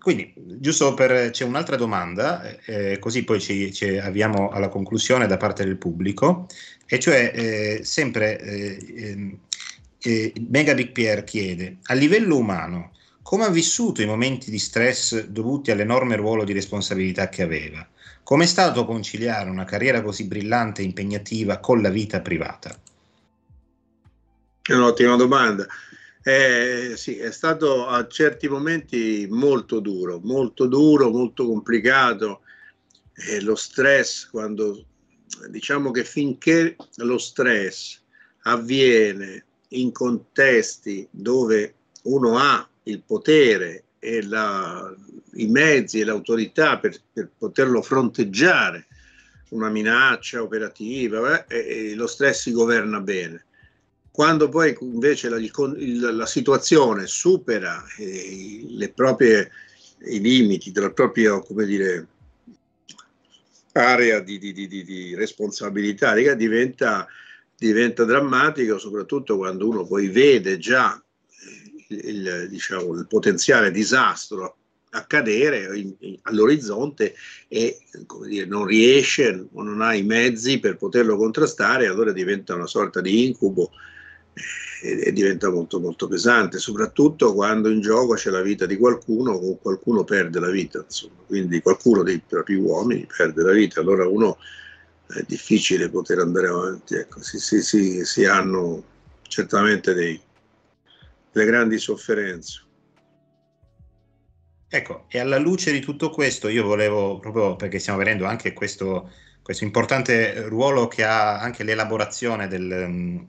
quindi, giusto per c'è un'altra domanda, eh, eh, così poi ci, ci avviamo alla conclusione da parte del pubblico, e cioè eh, sempre eh, ehm, eh, Mega Big Pierre chiede, a livello umano, come ha vissuto i momenti di stress dovuti all'enorme ruolo di responsabilità che aveva? Com'è stato conciliare una carriera così brillante e impegnativa con la vita privata? È un'ottima domanda. Eh, sì, è stato a certi momenti molto duro, molto duro, molto complicato. Eh, lo stress, quando diciamo che finché lo stress avviene in contesti dove uno ha il potere e la, i mezzi e l'autorità per, per, poterlo fronteggiare, una minaccia operativa, eh, lo stress si governa bene quando poi invece la, il, la situazione supera eh, proprie, i limiti della propria dire, area di, di, di, di responsabilità, diventa, diventa drammatico, soprattutto quando uno poi vede già eh, il, diciamo, il, potenziale disastro accadere all'orizzonte e dire, non riesce o non ha i mezzi per poterlo contrastare, allora diventa una sorta di incubo e, diventa molto molto pesante, soprattutto quando in gioco c'è la vita di qualcuno o qualcuno perde la vita, insomma. quindi qualcuno dei propri uomini perde la vita, allora uno è difficile poter andare avanti, ecco, si, si, si, si hanno certamente dei, delle grandi sofferenze. Ecco, e alla luce di tutto questo io volevo, proprio perché stiamo vedendo anche questo, questo importante ruolo che ha anche l'elaborazione del,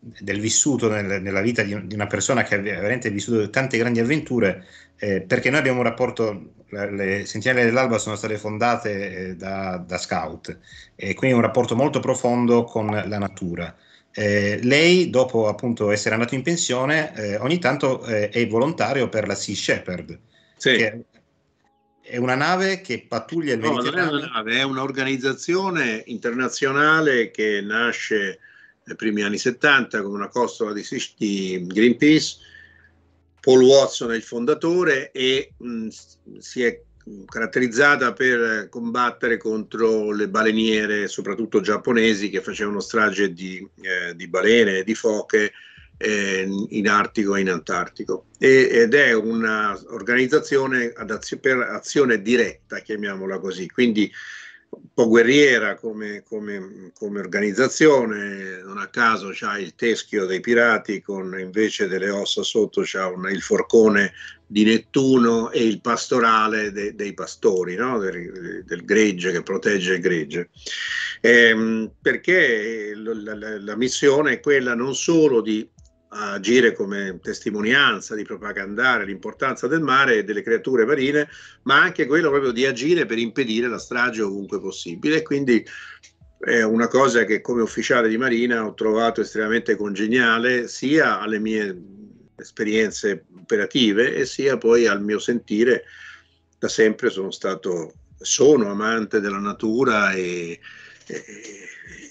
del vissuto nel, nella vita di, di, una persona che ha veramente vissuto tante grandi avventure, eh, perché noi abbiamo un rapporto, le, Sentinelle dell'Alba sono state fondate eh, da, da, scout, e quindi un rapporto molto profondo con la natura. Eh, lei, dopo appunto essere andato in pensione, eh, ogni tanto eh, è volontario per la Sea Shepherd, sì. che è una nave che pattuglia il no, Mediterraneo. No, non è una nave, è un'organizzazione internazionale che nasce nei primi anni 70 come una costola di, di Greenpeace. Paul Watson è il fondatore e mh, si è caratterizzata per combattere contro le baleniere, soprattutto giapponesi, che facevano strage di, eh, di balene e di foche eh, in Artico e in Antartico. E, ed è un'organizzazione per azione diretta, chiamiamola così. Quindi un po' guerriera come, come, come organizzazione, non a caso c'ha il teschio dei pirati con invece delle ossa sotto c'ha un, il forcone di Nettuno e il pastorale de, dei pastori, no? del, del, gregge che protegge il gregge. Ehm, perché la, la, la missione è quella non solo di a agire come testimonianza di propagandare l'importanza del mare e delle creature marine, ma anche quello proprio di agire per impedire la strage ovunque possibile. Quindi è una cosa che come ufficiale di Marina ho trovato estremamente congeniale sia alle mie esperienze operative e sia poi al mio sentire. Da sempre sono stato, sono amante della natura e, e,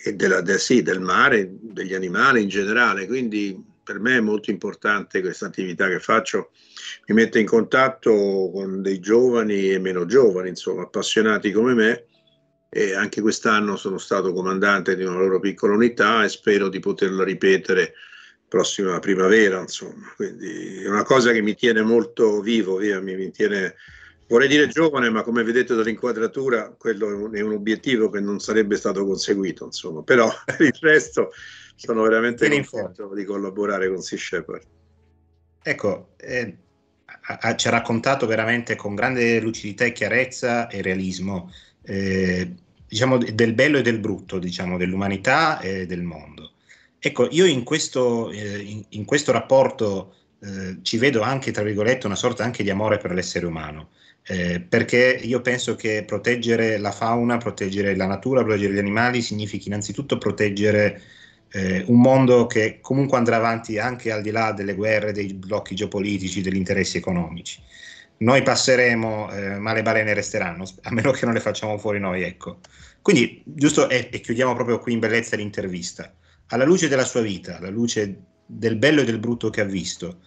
e della, de, sì, del mare, degli animali in generale, quindi per me è molto importante questa attività che faccio, mi mette in contatto con dei giovani e meno giovani, insomma, appassionati come me e anche quest'anno sono stato comandante di una loro piccola unità e spero di poterla ripetere prossima primavera, insomma. Quindi è una cosa che mi tiene molto vivo, via, mi, mi tiene Vorrei dire giovane, ma come vedete dall'inquadratura, quello è un obiettivo che non sarebbe stato conseguito, insomma. Però per il resto sono veramente contento di collaborare con Sea Shepherd. Ecco, eh, ci ha raccontato veramente con grande lucidità e chiarezza e realismo, eh, diciamo, del bello e del brutto, diciamo, dell'umanità e del mondo. Ecco, io in questo, eh, in, in questo rapporto eh, ci vedo anche, tra virgolette, una sorta anche di amore per l'essere umano eh, perché io penso che proteggere la fauna, proteggere la natura, proteggere gli animali significhi innanzitutto proteggere eh, un mondo che comunque andrà avanti anche al di là delle guerre, dei blocchi geopolitici, degli interessi economici. Noi passeremo, eh, ma le balene resteranno, a meno che non le facciamo fuori noi, ecco. Quindi, giusto, e, e chiudiamo proprio qui in bellezza l'intervista. Alla luce della sua vita, alla luce del bello e del brutto che ha visto,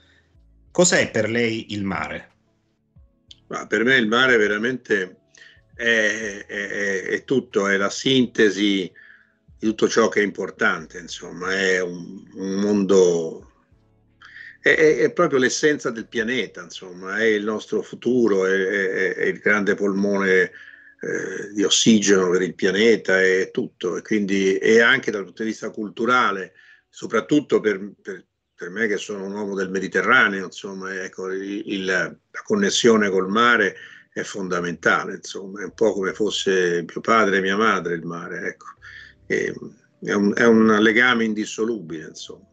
cos'è per lei il mare? Ma per me il mare veramente è, è, è, tutto, è la sintesi di tutto ciò che è importante, insomma, è un, un mondo, è, è, proprio l'essenza del pianeta, insomma, è il nostro futuro, è, il grande polmone eh, di ossigeno per il pianeta, è tutto, e quindi è anche dal punto di vista culturale, soprattutto per, per, per me che sono un uomo del Mediterraneo, insomma, ecco, il, la connessione col mare è fondamentale, insomma, è un po' come fosse mio padre e mia madre il mare, ecco. E, è, un, è un legame indissolubile, insomma.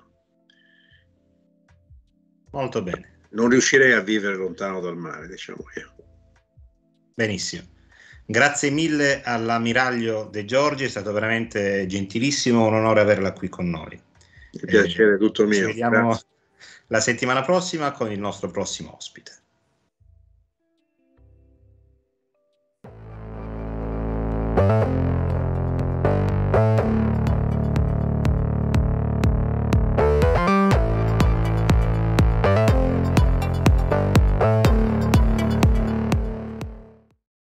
Molto bene. Non riuscirei a vivere lontano dal mare, diciamo io. Benissimo. Grazie mille all'ammiraglio De Giorgi, è stato veramente gentilissimo, un onore averla qui con noi. Il piacere tutto mio. Ci vediamo Grazie. la settimana prossima con il nostro prossimo ospite.